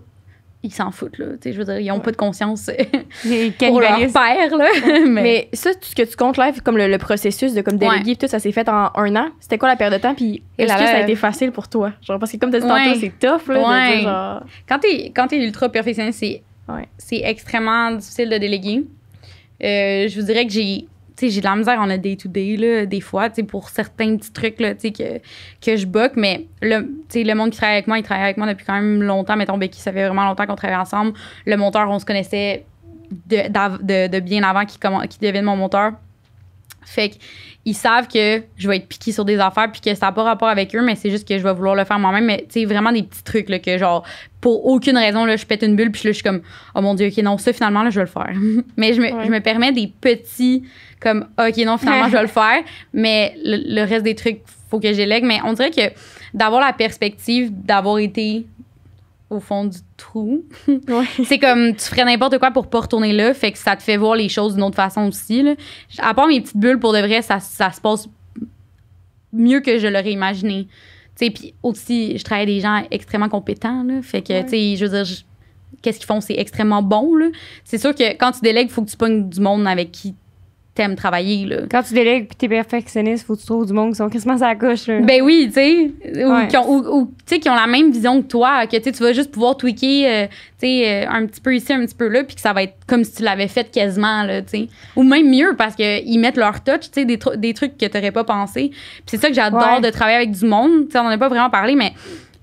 ils s'en foutent, là. je veux dire, ils ont pas de conscience pour leur père, mais... ça, ce que tu comptes, là, comme le, processus de comme déléguer, tout ça s'est fait en un an. C'était quoi la perte de temps? Puis est-ce que ça a été facile pour toi? Genre, parce que comme tu as dit tantôt, c'est tough, Quand tu es ultra perfectionniste, c'est, c'est extrêmement difficile de déléguer. Euh, je vous dirais que j'ai sais, j'ai de la misère on a day-to-day, là, des fois, pour certains petits trucs, là, que, que je boque, mais le, le monde qui travaille avec moi, il travaille avec moi depuis quand même longtemps. Mettons, Becky, ça fait vraiment longtemps qu'on travaille ensemble. Le monteur, on se connaissait de, bien avant qu'il, qui devienne mon monteur. Fait que ils savent que je vais être piquée sur des affaires puis que ça n'a pas rapport avec eux, mais c'est juste que je vais vouloir le faire moi-même. Mais tu sais, vraiment des petits trucs là, que genre, pour aucune raison, là, je pète une bulle puis là, je suis comme, oh mon Dieu, ok, non, ça finalement, là, je vais le faire. mais je me, je me, permets des petits, comme, ok, non, finalement, je vais le faire, mais le, reste des trucs, faut que j'élègue. Mais on dirait que d'avoir la perspective d'avoir été au fond du trou. c'est comme tu ferais n'importe quoi pour pas retourner là, fait que ça te fait voir les choses d'une autre façon aussi. Là. À part mes petites bulles, pour de vrai, ça, ça se passe mieux que je l'aurais imaginé. Puis aussi, je travaille avec des gens extrêmement compétents. Là, fait que, je veux dire, qu'est-ce qu'ils font, c'est extrêmement bon. C'est sûr que quand tu délègues, il faut que tu pognes du monde avec qui t'aimes travailler. Là. Quand tu délègues puis t'es perfectionniste, faut que tu trouves du monde qui sont quasiment à la couche. Ben oui, tu sais. Ou, qui ont, la même vision que toi, que tu vas juste pouvoir tweaker euh, euh, un petit peu ici, un petit peu là, puis que ça va être comme si tu l'avais fait quasiment. Là, sais Ou même mieux, parce qu'ils mettent leur touch, t'sais, des, des trucs que t'aurais pas pensé. c'est ça que j'adore de travailler avec du monde. on n'en a pas vraiment parlé, mais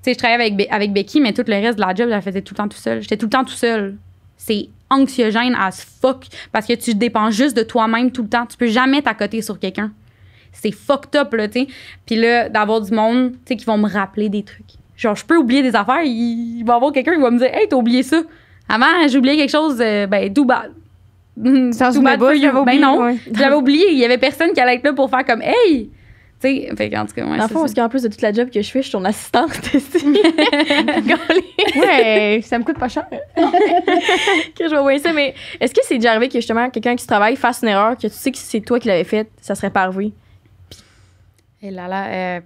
je travaillais avec, avec Becky, mais tout le reste de la job, je la faisais tout le temps tout seul. J'étais tout le temps tout seul. C'est anxiogène as fuck parce que tu dépends juste de toi-même tout le temps. Tu peux jamais t'accoter sur quelqu'un. C'est fucked up, là, tu Puis là, d'avoir du monde, tu sais, qui vont me rappeler des trucs. Genre, je peux oublier des affaires, il, va y avoir quelqu'un qui va me dire Hey, t'as oublié ça. Avant, j'ai oublié quelque chose, euh, ben, tout bas tout bad, j'avais oublié. Ben non, j'avais oublié. Il y avait personne qui allait être là pour faire comme Hey, tu sais, fait en tout cas, moi, En fond, parce qu'en plus de toute la job que je fais, je suis ton assistante ici. ouais, ça me coûte pas cher. que je vais envoyer ça, mais est-ce que c'est déjà arrivé que justement quelqu'un qui travaille fasse une erreur que tu sais que c'est toi qui l'avais faite, ça serait par oui? Et eh là là, euh,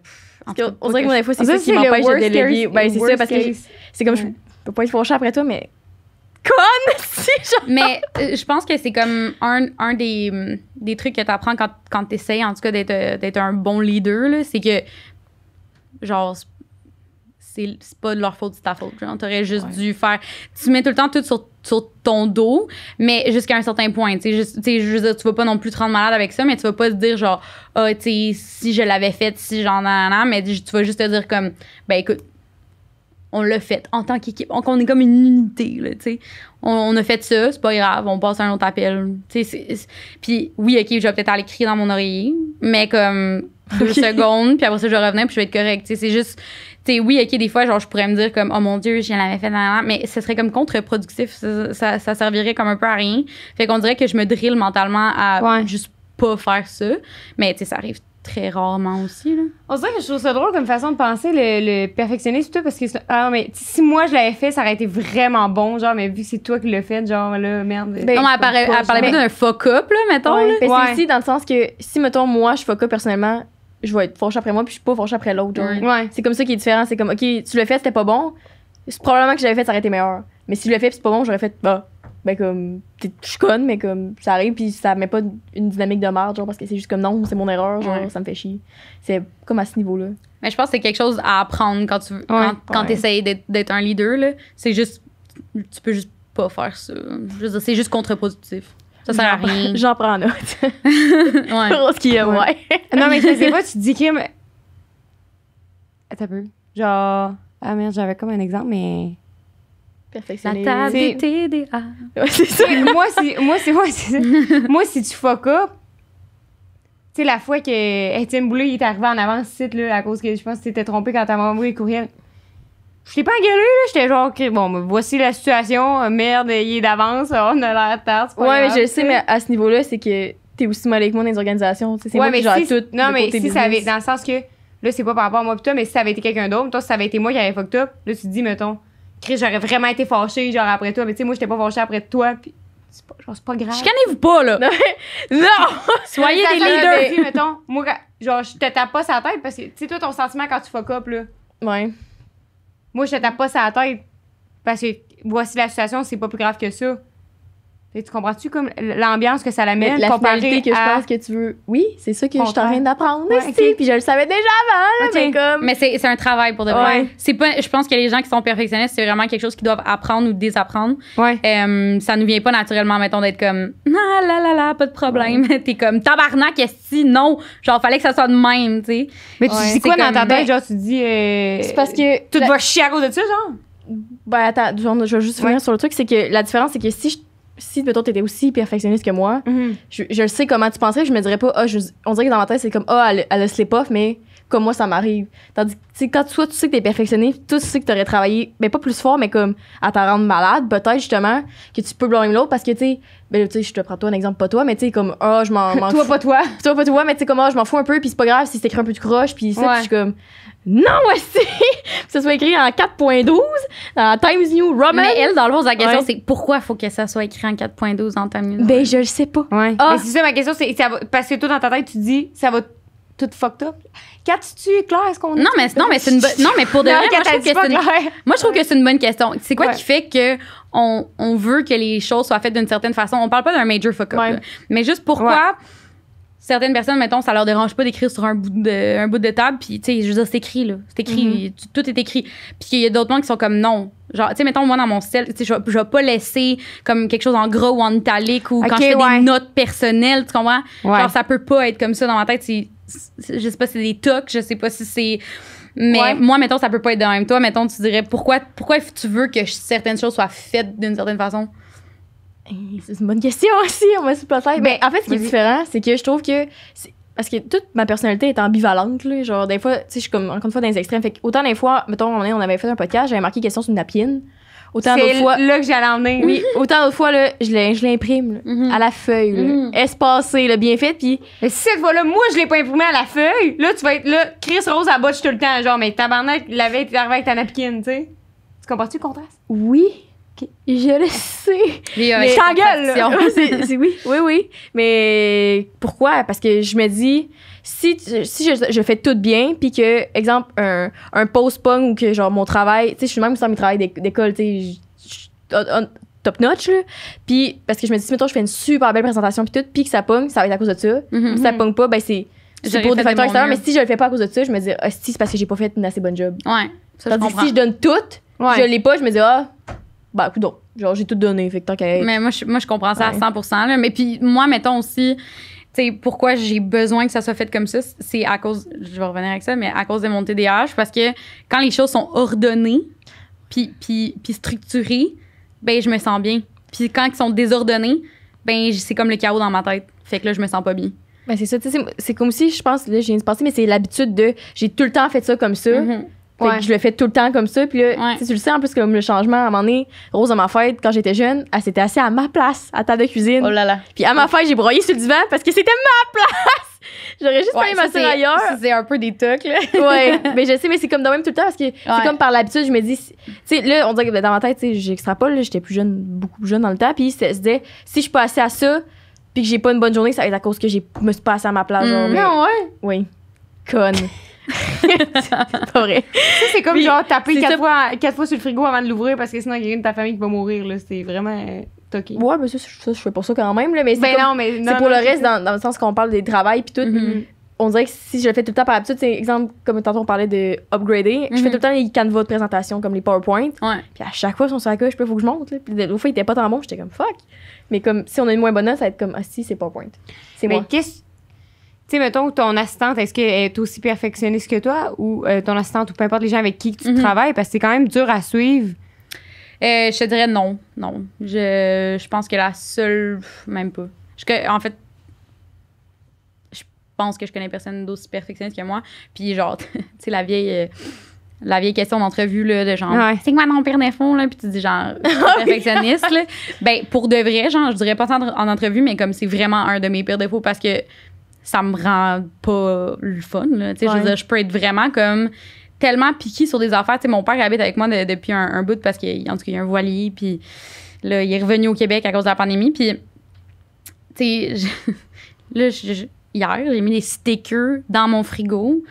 on, dirait que moi, des fois, c'est ça qui m'empêche de déléguer. Ben, c'est ça, parce que c'est comme je peux pas être fauché après toi, mais Mais euh, je pense que c'est comme un, un des, hum, des, trucs que tu apprends quand, quand tu essaies, en tout cas, d'être euh, un bon leader, c'est que, genre, c'est pas de leur faute, c'est ta faute. Genre, t'aurais juste dû faire. Tu mets tout le temps tout sur, sur ton dos, mais jusqu'à un certain point. Tu sais, tu vas pas non plus te rendre malade avec ça, mais tu vas pas te dire genre, ah, tu sais, si je l'avais fait, si j'en ai, mais tu vas juste te dire comme, ben écoute, on l'a fait en tant qu'équipe. on est comme une unité, là, tu sais. On, a fait ça, c'est pas grave, on passe à un autre appel. puis oui, OK, je vais peut-être aller crier dans mon oreiller, mais comme une seconde secondes, puis après ça, je revenais, puis je vais être correct. c'est juste, tu sais, oui, OK, des fois, genre, je pourrais me dire comme, oh mon Dieu, je l'avais fait, dans mais ce serait comme contre-productif, ça, ça, servirait comme un peu à rien. Fait qu'on dirait que je me drille mentalement à juste pas faire ça. Mais tu sais, ça arrive très rarement aussi. Là. On dirait que je trouve ça drôle comme façon de penser, le, perfectionner perfectionnisme, tout, parce que ah, mais si moi je l'avais fait, ça aurait été vraiment bon, genre, mais vu que c'est toi qui l'as fait, genre, là, merde. Ben, elle, parlait, d'un fuck-up, là, mettons. Ben, c'est aussi dans le sens que si, mettons, moi, je fuck-up personnellement, je vais être fourche après moi, puis je suis pas fourche après l'autre. C'est comme ça qui est différent. C'est comme, OK, tu l'as fait, c'était pas bon. C'est probablement que j'avais fait, ça aurait été meilleur. Mais si je l'ai fait, c'est pas bon, j'aurais fait, bah, ben comme je suis conne mais comme ça arrive puis ça met pas une dynamique de merde genre parce que c'est juste comme non c'est mon erreur genre ça me fait chier c'est comme à ce niveau là mais je pense que c'est quelque chose à apprendre quand tu quand, tu essayes d'être un leader là c'est juste tu peux juste pas faire ça c'est juste contre-productif ça sert à rien j'en prends note ouais. ce qui ouais. non mais je sais pas tu dis Kim t'as peu genre ah merde j'avais comme un exemple mais la table des TDA. moi, si, tu fuck up, tu la fois que Étienne Boulay est arrivé en avance site, à cause que je pense que tu t'étais trompé quand t'as envoyé le courriel. Je t'ai pas engueulé, là. J'étais genre, OK, bon, mais ben, voici la situation. Euh, merde, il est d'avance. Oh, on a l'air tard. Ouais, mais je sais, mais à ce niveau-là, c'est que t'es aussi mal avec moi dans les organisations. C'est ouais, moi mais qui gère tout. Non, mais si ça avait. Dans le sens que, là, c'est pas par rapport à moi, pis toi, mais si ça avait été quelqu'un d'autre, toi, si ça avait été moi qui avait fucked up, là, tu te dis, mettons, Chris, j'aurais vraiment été fâchée, genre, après toi. Mais tu sais, moi, j'étais pas fâchée après toi. Puis, c'est pas, genre, c'est pas grave. Chicanez-vous pas, là. non! Soyez des leaders. mettons, moi, genre, je te tape pas sa tête parce que, tu sais, toi, ton sentiment quand tu fais up, là. Ouais. Moi, je te tape pas sa tête parce que, voici la situation, c'est pas plus grave que ça. Et tu comprends-tu comme l'ambiance que ça met la comparée que je pense que tu veux. Oui, c'est ça que je suis en d'apprendre ouais, Puis je le savais déjà avant, mais comme Mais c'est un travail pour de vrai. C'est pas je pense que les gens qui sont perfectionnistes, c'est vraiment quelque chose qu'ils doivent apprendre ou désapprendre. Ouais. Euh, ça nous vient pas naturellement mettons d'être comme ah là là là, pas de problème. T'es comme tabarnak si non, genre fallait que ça soit de même, tu sais. Mais tu dis quoi dans ta tête ben, genre tu dis euh, C'est parce que tout va chier à cause de ça genre ben attends, je vais juste finir sur le truc, c'est que la différence, c'est que si je si, tu t'étais aussi perfectionniste que moi, mhm. je, sais comment tu penserais, je me dirais pas, ah, on dirait que dans ma tête, c'est comme, ah, oh, elle, elle a slip off, mais comme moi, ça m'arrive. Tandis que, quand toi, tu sais que t'es perfectionniste, toi, tu sais que t'aurais travaillé, mais ben, pas plus fort, mais comme, à t'en rendre malade, peut-être, justement, que tu peux blâmer l'autre parce que, tu sais, ben, je te prends toi un exemple, pas toi, mais tu sais, comme, oh, je m'en. toi, pas toi. toi, pas toi, mais tu comme, ah, je m'en fous un peu, puis c'est pas grave si c'est écrit un peu de croche, puis ça, puis je suis comme, non, aussi! que ce soit écrit en 4.12 dans Times New Roman. Mais elle, dans le fond, sa question, c'est pourquoi il faut que ça soit écrit en 4.12 dans Times New ben, Roman? Ben, je le sais pas. Ouais. Oh. C'est ça, ma question, c'est parce que toi, dans ta tête, tu dis, ça va tout fucked up. quas tu es clair? Est-ce qu'on Non, mais, non, mais c'est une bonne. Non, mais pour de vrai, moi, je trouve que c'est une bonne question. C'est quoi qui fait que on, on, veut que les choses soient faites d'une certaine façon? On parle pas d'un major fuck-up, mais juste pourquoi certaines personnes, mettons, ça leur dérange pas d'écrire sur un bout de, un bout de table, puis, tu sais, je veux dire, c'est écrit, là. C'est écrit, mhm. tout est écrit. Puis il y a d'autres gens qui sont comme non. Genre, tu sais, mettons, moi, dans mon style, tu sais, je vais pas laisser comme quelque chose en gros ou en italique ou quand je fais des notes personnelles, tu comprends? Genre, ça peut pas être comme ça dans ma tête. Je ne je sais pas si c'est des tocs, je sais pas si c'est. Mais moi, mettons, ça peut pas être de même. Toi, mettons, tu dirais pourquoi, pourquoi tu veux que certaines choses soient faites d'une certaine façon? C'est une bonne question aussi, on va se ben, Mais en fait, ce qui est différent, c'est que je trouve que. Parce que toute ma personnalité est ambivalente, là. Genre, des fois, tu sais, je suis comme, encore une fois, dans les extrêmes. Fait que, autant des fois, mettons, on avait fait un podcast, j'avais marqué question sur une napine. Autant d'autres fois. là que j'allais emmener. Oui, autant d'autres fois, là, je l'imprime, mm à la feuille, là, mhm. là, bien fait, puis. Mais si cette fois-là, moi, je l'ai pas imprimé à la feuille, là, tu vas être là, Chris Rose à botche tout le temps, genre, mais tabarnak, la veille, t'es arrivé avec ta napkin, tu sais. Tu comprends-tu le contraste? Oui. Je le sais. Mais, je oui, oui, Mais pourquoi? Parce que je me dis, si, si je, fais tout bien, puis que, exemple, un, post-punk ou que genre mon travail, tu sais, je suis même sans mon travail d'école, tu sais, top notch, là. Puis, parce que je me dis, si je fais une super belle présentation, puis tout, puis que ça pogne, ça va être à cause de ça. Mm-hmm. Si ça pong pas, ben c'est. C'est pour des facteurs extérieurs, mais si je le fais pas à cause de ça, je me dis, ah, si, c'est parce que j'ai pas fait une assez bonne job. Ouais. Tandis si je donne tout, je l'ai pas, je me dis, ah, bah, ben, donc, genre, j'ai tout donné. Fait que tant qu'à Mais moi, je, moi, je comprends ça à 100 Mais puis, moi, mettons aussi, tu sais, pourquoi j'ai besoin que ça soit fait comme ça, c'est à cause, je vais revenir avec ça, mais à cause de mon TDAH, parce que quand les choses sont ordonnées, puis, puis, puis structurées, ben, je me sens bien. Puis quand ils sont désordonnés, ben, c'est comme le chaos dans ma tête. Fait que là, je me sens pas bien. Ben, c'est ça, c'est comme si, je pense, là, j'ai une pensée, mais c'est l'habitude de, j'ai tout le temps fait ça comme ça. Mm-hmm. Fait que je le fais tout le temps comme ça. Puis là, tu le sais, en plus, comme le changement, à un moment donné, Rose, à ma fête, quand j'étais jeune, elle s'était assise à ma place, à table de cuisine. Oh là là. Puis à ma fête, j'ai broyé sur le divan parce que c'était ma place! J'aurais juste pas aimé ailleurs. C'est un peu des tocs, là. ouais, mais je sais, mais c'est comme de même tout le temps parce que c'est comme par l'habitude, je me dis, tu sais, là, on dirait que dans ma tête, tu sais, j'extrapole, j'étais plus jeune, beaucoup plus jeune dans le temps, puis se disait, si je suis pas assez à ça, puis que j'ai pas une bonne journée, ça va être à cause que je me suis pas assez à ma place. Mm, non, ouais. Oui. Conne c'est vrai. Ça, c'est comme genre taper quatre fois, quatre fois sur le frigo avant de l'ouvrir parce que sinon, il y a quelqu'un de ta famille qui va mourir. C'est vraiment. Euh, toqué. Ouais, mais ça, ça, je fais pour ça quand même. Là, mais c'est, ben c'est pour le reste, dans, dans, le sens qu'on parle des travails puis tout. Mm-hmm. On dirait que si je le fais tout le temps par habitude, c'est exemple, comme tantôt on parlait de upgrader, je fais mm-hmm. tout le temps les canevas de présentation, comme les PowerPoint. Puis à chaque fois, si on se raccroche, il faut que je monte. Puis des fois, il était pas tant bon, j'étais comme fuck. Mais comme si on a une moins bonne note, ça va être comme ah si, c'est PowerPoint. C'est mais tu sais, mettons, ton assistante, est-ce qu'elle est aussi perfectionniste que toi ou euh, ton assistante ou peu importe les gens avec qui tu mhm. travailles? Parce que c'est quand même dur à suivre. Euh, je te dirais non, non. Je, pense que la seule, même pas. Je, en fait, je pense que je connais personne d'aussi perfectionniste que moi. Puis genre, tu sais, la vieille... Euh, la vieille question d'entrevue, là, de genre, ouais. c'est quoi mon pire défaut, là, puis tu dis genre, ah perfectionniste, Ben, pour de vrai, genre, je dirais pas ça en entrevue, mais comme c'est vraiment un de mes pires défauts parce que ça me rend pas le fun. Je, peux être vraiment comme tellement piquée sur des affaires. mon père habite avec moi depuis un, bout parce qu'il y a un voilier, puis là, il est revenu au Québec à cause de la pandémie. Puis, tu sais, là, hier, j'ai mis des stickers dans mon frigo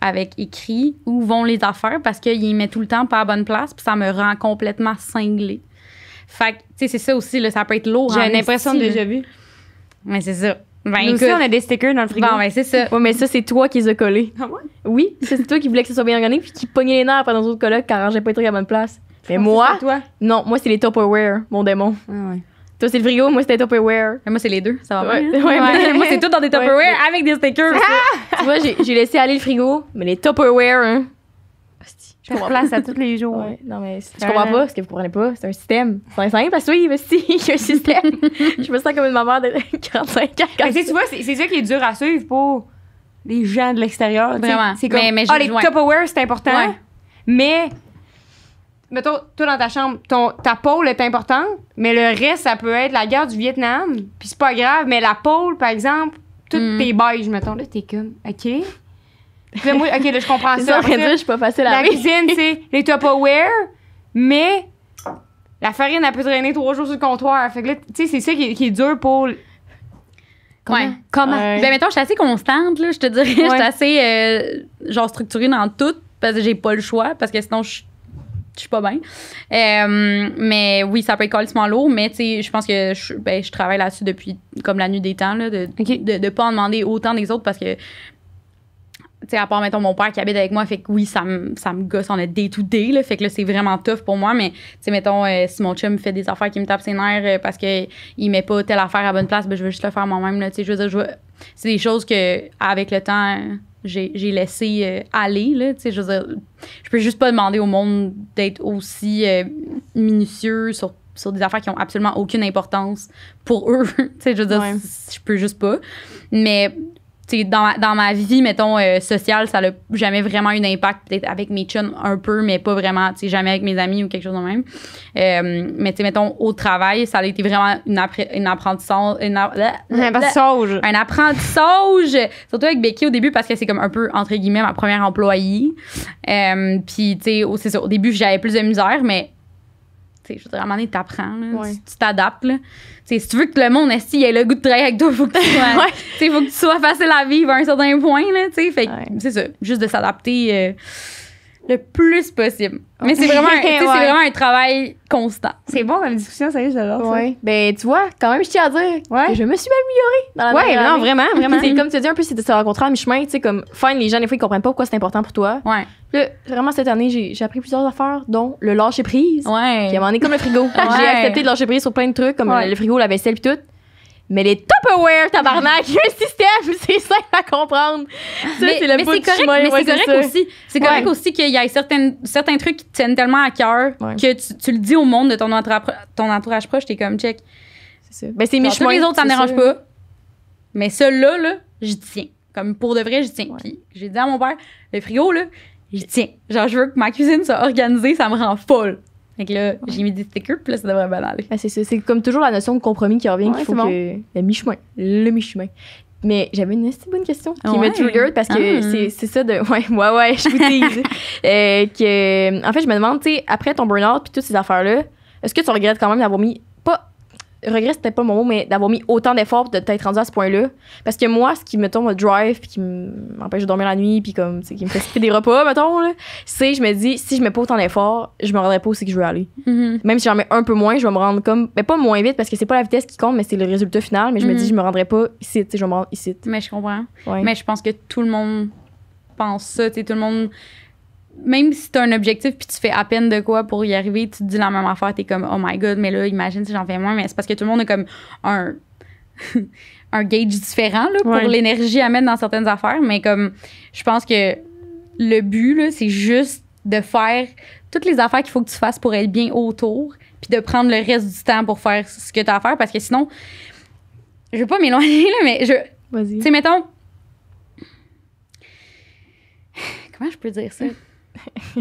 avec écrit où vont les affaires parce qu'il les met tout le temps pas à bonne place, puis ça me rend complètement cinglé Fait tu c'est ça aussi, là, ça peut être lourd. J'ai l'impression de déjà vu. Mais c'est ça. Ben, Nous aussi, on a des stickers dans le frigo. Bon, ben, c'est ça. Ouais, mais ça, c'est toi qui les as collés. Ah moi? Oui, c'est toi qui voulais que ça soit bien organisé puis qui pognait les nerfs pendant nos autres collègues qui arrangeaient pas les trucs à la bonne place. Mais moi, toi? non, moi, c'est les Tupperware, mon démon. Ouais ah ouais. Toi, c'est le frigo, moi, c'est les Tupperware. Et moi, c'est les deux, ça va ouais. Ouais, ouais. moi, c'est tout dans des Tupperware avec des stickers. Ah! Tu vois, j'ai laissé aller le frigo, mais les Tupperware, hein, je faire place à tous les jours. Ouais. Non, je comprends pas ce que vous comprenez pas. C'est un système. C'est simple parce que oui, mais si, il y a un système. je me sens comme une maman de 45 ans. Mais tu vois, c'est ça qui est dur à suivre pour les gens de l'extérieur. Vraiment. C'est comme, mais, mais ah, les Tupperware, c'est important. Mais, mettons, toi, dans ta chambre, ton, ta pôle est importante, mais le reste, ça peut être la guerre du Vietnam. Puis c'est pas grave, mais la pôle, par exemple, toutes mm. tes beiges, mettons, là, t'es comme, OK moi, OK, je comprends ça. je suis pas facile à La cuisine, sais les Tupperware, mais la farine, elle peut traîner trois jours sur le comptoir. Fait que là, tu sais, c'est ça qui, est dur pour. Comment? Ouais. Ben, mettons, je suis assez constante, là, je te dirais. Je suis assez, euh, genre, structurée dans tout parce que j'ai pas le choix, parce que sinon, je je suis pas bien. Euh, mais oui, ça peut être complètement lourd, mais tu sais, je pense que je, ben, je travaille là-dessus depuis comme la nuit des temps, là, de de, de pas en demander autant des autres parce que sais, à part, mettons, mon père qui habite avec moi, fait que oui, ça me, ça me gosse, en être day to day, fait que là, c'est vraiment tough pour moi, mais, tu mettons, euh, si mon chum fait des affaires qui me tapent ses nerfs euh, parce qu'il met pas telle affaire à bonne place, ben, je veux juste le faire moi-même, là, tu sais, je veux c'est des choses que, avec le temps, j'ai, laissé euh, aller, là, tu je veux je peux juste pas demander au monde d'être aussi minutieux sur des affaires qui ont absolument aucune importance pour eux. tu je veux je peux juste pas. Mais dans ma, dans ma vie, mettons, euh, sociale, ça n'a jamais vraiment eu d'impact. Peut-être avec mes chums un peu, mais pas vraiment, tu sais, jamais avec mes amis ou quelque chose de même. Euh, mais tu sais, mettons, au travail, ça a été vraiment une, une apprentissage. Une un apprentissage. Un apprentissage. Surtout avec Becky au début, parce que c'est comme un peu, entre guillemets, ma première employée. Euh, puis, tu sais, c'est Au début, j'avais plus de misère, mais je veux dire, à un moment t'apprends, tu t'adaptes. Si tu veux que le monde est il ait le goût de travailler avec toi, il faut que tu sois, faut que tu sois facile à vivre à un certain point. Là, fait C'est ça, juste de s'adapter. Euh, le plus possible. Mais c'est vraiment, un, vraiment un travail constant. C'est bon comme discussion, ça y est, j'adore Ouais. Ben, tu vois, quand même, je tiens à dire ouais. que je me suis améliorée dans la Ouais, non, vraiment, vraiment. comme tu dis un peu, c'est de se rencontrer à mi-chemin, tu sais, comme, fine, les gens, des fois, ils comprennent pas pourquoi c'est important pour toi. Ouais. Là, vraiment, cette année, j'ai, appris plusieurs affaires, dont le lâcher prise. Ouais. Puis à un comme le frigo. j'ai accepté de lâcher prise sur plein de trucs, comme le frigo, la vaisselle, puis tout. Mais les Tupperware, tabarnak, il un système, c'est simple à comprendre. Ça, mais c'est le mais c'est correct, c'est correct aussi. C'est qu'il y ait certains trucs qui tiennent tellement à cœur que tu, tu, le dis au monde de ton, entourage, ton entourage proche, t'es comme check. C'est ça. Ben, c'est mes Tous les autres, ça me dérange pas. Mais ceux là je tiens. Comme pour de vrai, je tiens. Puis j'ai dit à mon père, le frigo, là, tiens. Genre, je veux que ma cuisine soit organisée, ça me rend folle. Fait là, j'ai mis des stickers, puis là, ça devrait mal aller. Ben, c'est C'est comme toujours la notion de compromis qui revient, qu'il faut que... Le mi-chemin. Le mi-chemin. Mais j'avais une assez bonne question qui me triggered parce que ah. c'est ça de. Ouais, ouais, ouais, je vous dis. Euh, en fait, je me demande, tu sais, après ton burn-out puis toutes ces affaires-là, est-ce que tu regrettes quand même d'avoir mis pas regret, c'était pas mon mot, mais d'avoir mis autant d'efforts de t'être rendu à ce point-là. Parce que moi, ce qui, mettons, me drive, puis qui m'empêche de dormir la nuit, puis comme, qui me fait skipper des repas, mettons, c'est, je me dis, si je mets pas autant d'efforts, je me rendrai pas où que je veux aller. Mm-hmm. Même si j'en mets un peu moins, je vais me rendre comme, mais ben, pas moins vite, parce que c'est pas la vitesse qui compte, mais c'est le résultat final. Mais je me dis, mm-hmm. je me rendrai pas ici, je vais me rendre ici. Mais je comprends. Mais je pense que tout le monde pense ça, tout le monde même si tu as un objectif puis tu fais à peine de quoi pour y arriver, tu te dis la même affaire, t'es comme, oh my god, mais là, imagine si j'en fais moins, mais c'est parce que tout le monde a comme un, un gauge différent pour l'énergie à mettre dans certaines affaires, mais comme, je pense que le but, c'est juste de faire toutes les affaires qu'il faut que tu fasses pour être bien autour, puis de prendre le reste du temps pour faire ce que t'as à faire, parce que sinon, je vais pas m'éloigner, mais je. Vas-y. Tu sais, mettons. Comment je peux dire ça?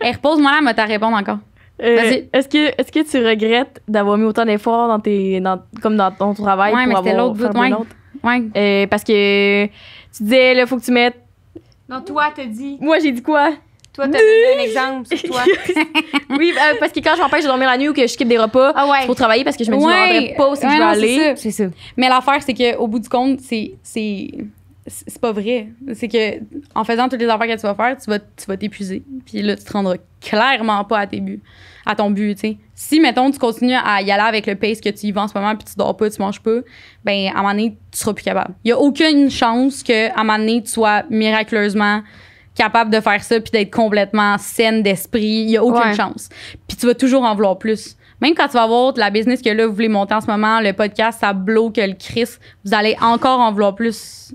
hey, repose-moi là, mais t'as répondre encore. Euh, est-ce que, est que tu regrettes d'avoir mis autant d'efforts dans tes, dans, comme dans ton travail ouais, mais c'était l'autre ouais. Euh, parce que tu disais, là, faut que tu mettes. Non, toi, t'as dit. Moi, j'ai dit quoi? Toi, t'as donné un exemple sur toi. oui, euh, parce que quand je m'empêche de dormir la nuit ou que je skippe des repas ah pour travailler parce que je me dis, pas où je aller. C'est ça. Mais l'affaire, c'est qu'au bout du compte, c'est c'est pas vrai. C'est que en faisant toutes les affaires que tu vas faire, tu vas, tu vas t'épuiser. Puis là, tu te rendras clairement pas à tes buts, à ton but, tu sais. Si, mettons, tu continues à y aller avec le pace que tu y vas en ce moment, puis tu dors pas, tu manges pas, ben à un moment donné, tu seras plus capable. Il y a aucune chance que à un moment donné, tu sois miraculeusement capable de faire ça puis d'être complètement saine d'esprit. Il y a aucune chance. Puis tu vas toujours en vouloir plus même quand tu vas voir la business que là, vous voulez monter en ce moment, le podcast, ça bloque le Chris, vous allez encore en vouloir plus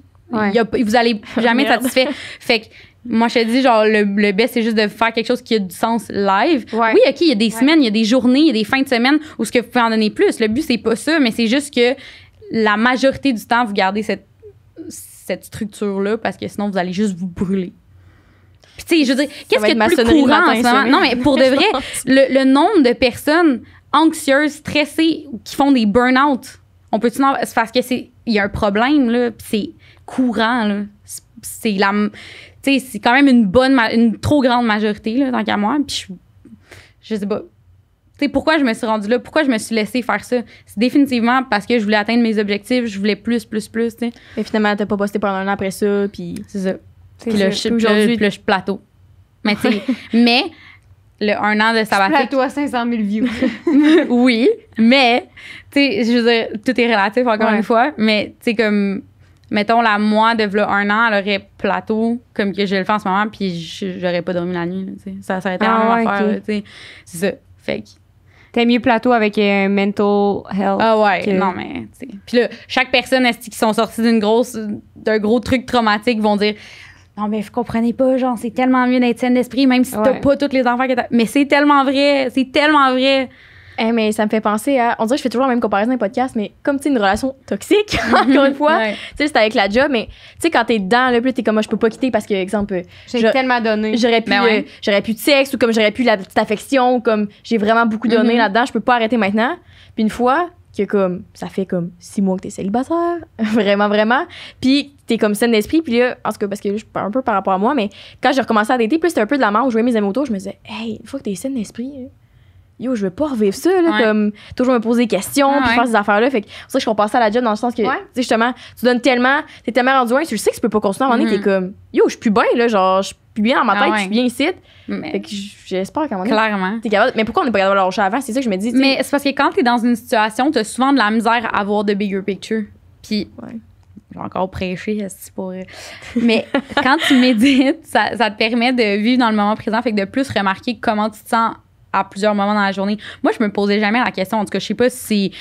vous allez jamais être satisfait. Fait moi, je te dis, genre, le, le best, c'est juste de faire quelque chose qui a du sens live. Oui, OK, il y a des semaines, il y a des journées, il y a des fins de semaine où ce que vous pouvez en donner plus. Le but, c'est pas ça, mais c'est juste que la majorité du temps, vous gardez cette, cette structure-là parce que sinon, vous allez juste vous brûler. tu sais, je veux dire, qu'est-ce que plus courant Non, mais pour de vrai, le, nombre de personnes anxieuses, stressées, qui font des burn-out, on peut-tu... Parce que c'est... Il y a un problème, là, puis c'est courant. C'est la. c'est quand même une bonne, une trop grande majorité, là, tant qu'à moi. Puis je, sais pas. sais pourquoi je me suis rendue là? Pourquoi je me suis laissée faire ça? C'est définitivement parce que je voulais atteindre mes objectifs, je voulais plus, plus, plus, tu sais. – Mais finalement, t'as pas posté pendant un an après ça, puis... C'est ça. Puis là, je plateau. Mais tu sais, mais le un an de sabbatique... Plateau à 500 000 views. oui, mais, tu sais, je veux dire, tout est relatif, encore une fois, mais tu sais, comme mettons, la moi de v'là un an, elle aurait plateau comme que je le fais en ce moment, puis j'aurais pas dormi la nuit. ça, ça aurait été ah, affaire. C'est ça. Fait que. T'aimes mieux plateau avec un euh, mental health. Ah ouais, non, mais. Puis là, chaque personne qui sont sorties d'une grosse, d'un gros truc traumatique vont dire. Non, mais vous comprenez pas, genre, c'est tellement mieux d'être saine d'esprit, même si t'as pas toutes les enfants que t'as. Mais c'est tellement vrai, c'est tellement vrai. Eh, mais ça me fait penser à. On dirait que je fais toujours la même comparaison dans les podcasts, mais comme c'est une relation toxique, encore une fois. Tu c'est avec la job, mais tu sais, quand t'es dedans, là, plus t'es comme, moi, je peux pas quitter parce que, exemple. J'ai tellement donné. J'aurais pu, ben j'aurais de sexe ou comme j'aurais pu la petite affection comme j'ai vraiment beaucoup donné mm-hmm. là-dedans, je peux pas arrêter maintenant. Puis une fois que, comme, ça fait comme six mois que t'es célibataire, vraiment, vraiment. Puis t'es comme saine d'esprit, puis là, parce que je parle un peu par rapport à moi, mais quand j'ai recommencé à dater, plus c'était un peu de la mort. où je jouais mes amoureux je me disais, hey, une fois que t'es saine d'esprit, hein, yo, je veux pas revivre ça, là, comme toujours me poser des questions, puis faire ces affaires-là. Fait que ça que je suis à la job dans le sens que, tu sais, justement, tu donnes tellement, t'es tellement rendu loin, tu sais que tu peux pas continuer à un moment donné, t'es mhm. comme, yo, je suis plus bien, là, genre, je suis plus bien dans ma ah tête, je suis bien ici. fait que j'espère qu'à un moment donné. Clairement. T'es capable, mais pourquoi on n'est pas capable de lâcher avant? C'est ça que je me dis. Mais c'est parce que quand t'es dans une situation, t'as souvent de la misère à voir de bigger picture. Puis j'ai encore prêché pour mais quand tu médites ça, te permet de vivre dans le moment présent fait que de plus remarquer comment tu te sens à plusieurs moments dans la journée. Moi, je me posais jamais la question. En tout cas, je sais pas si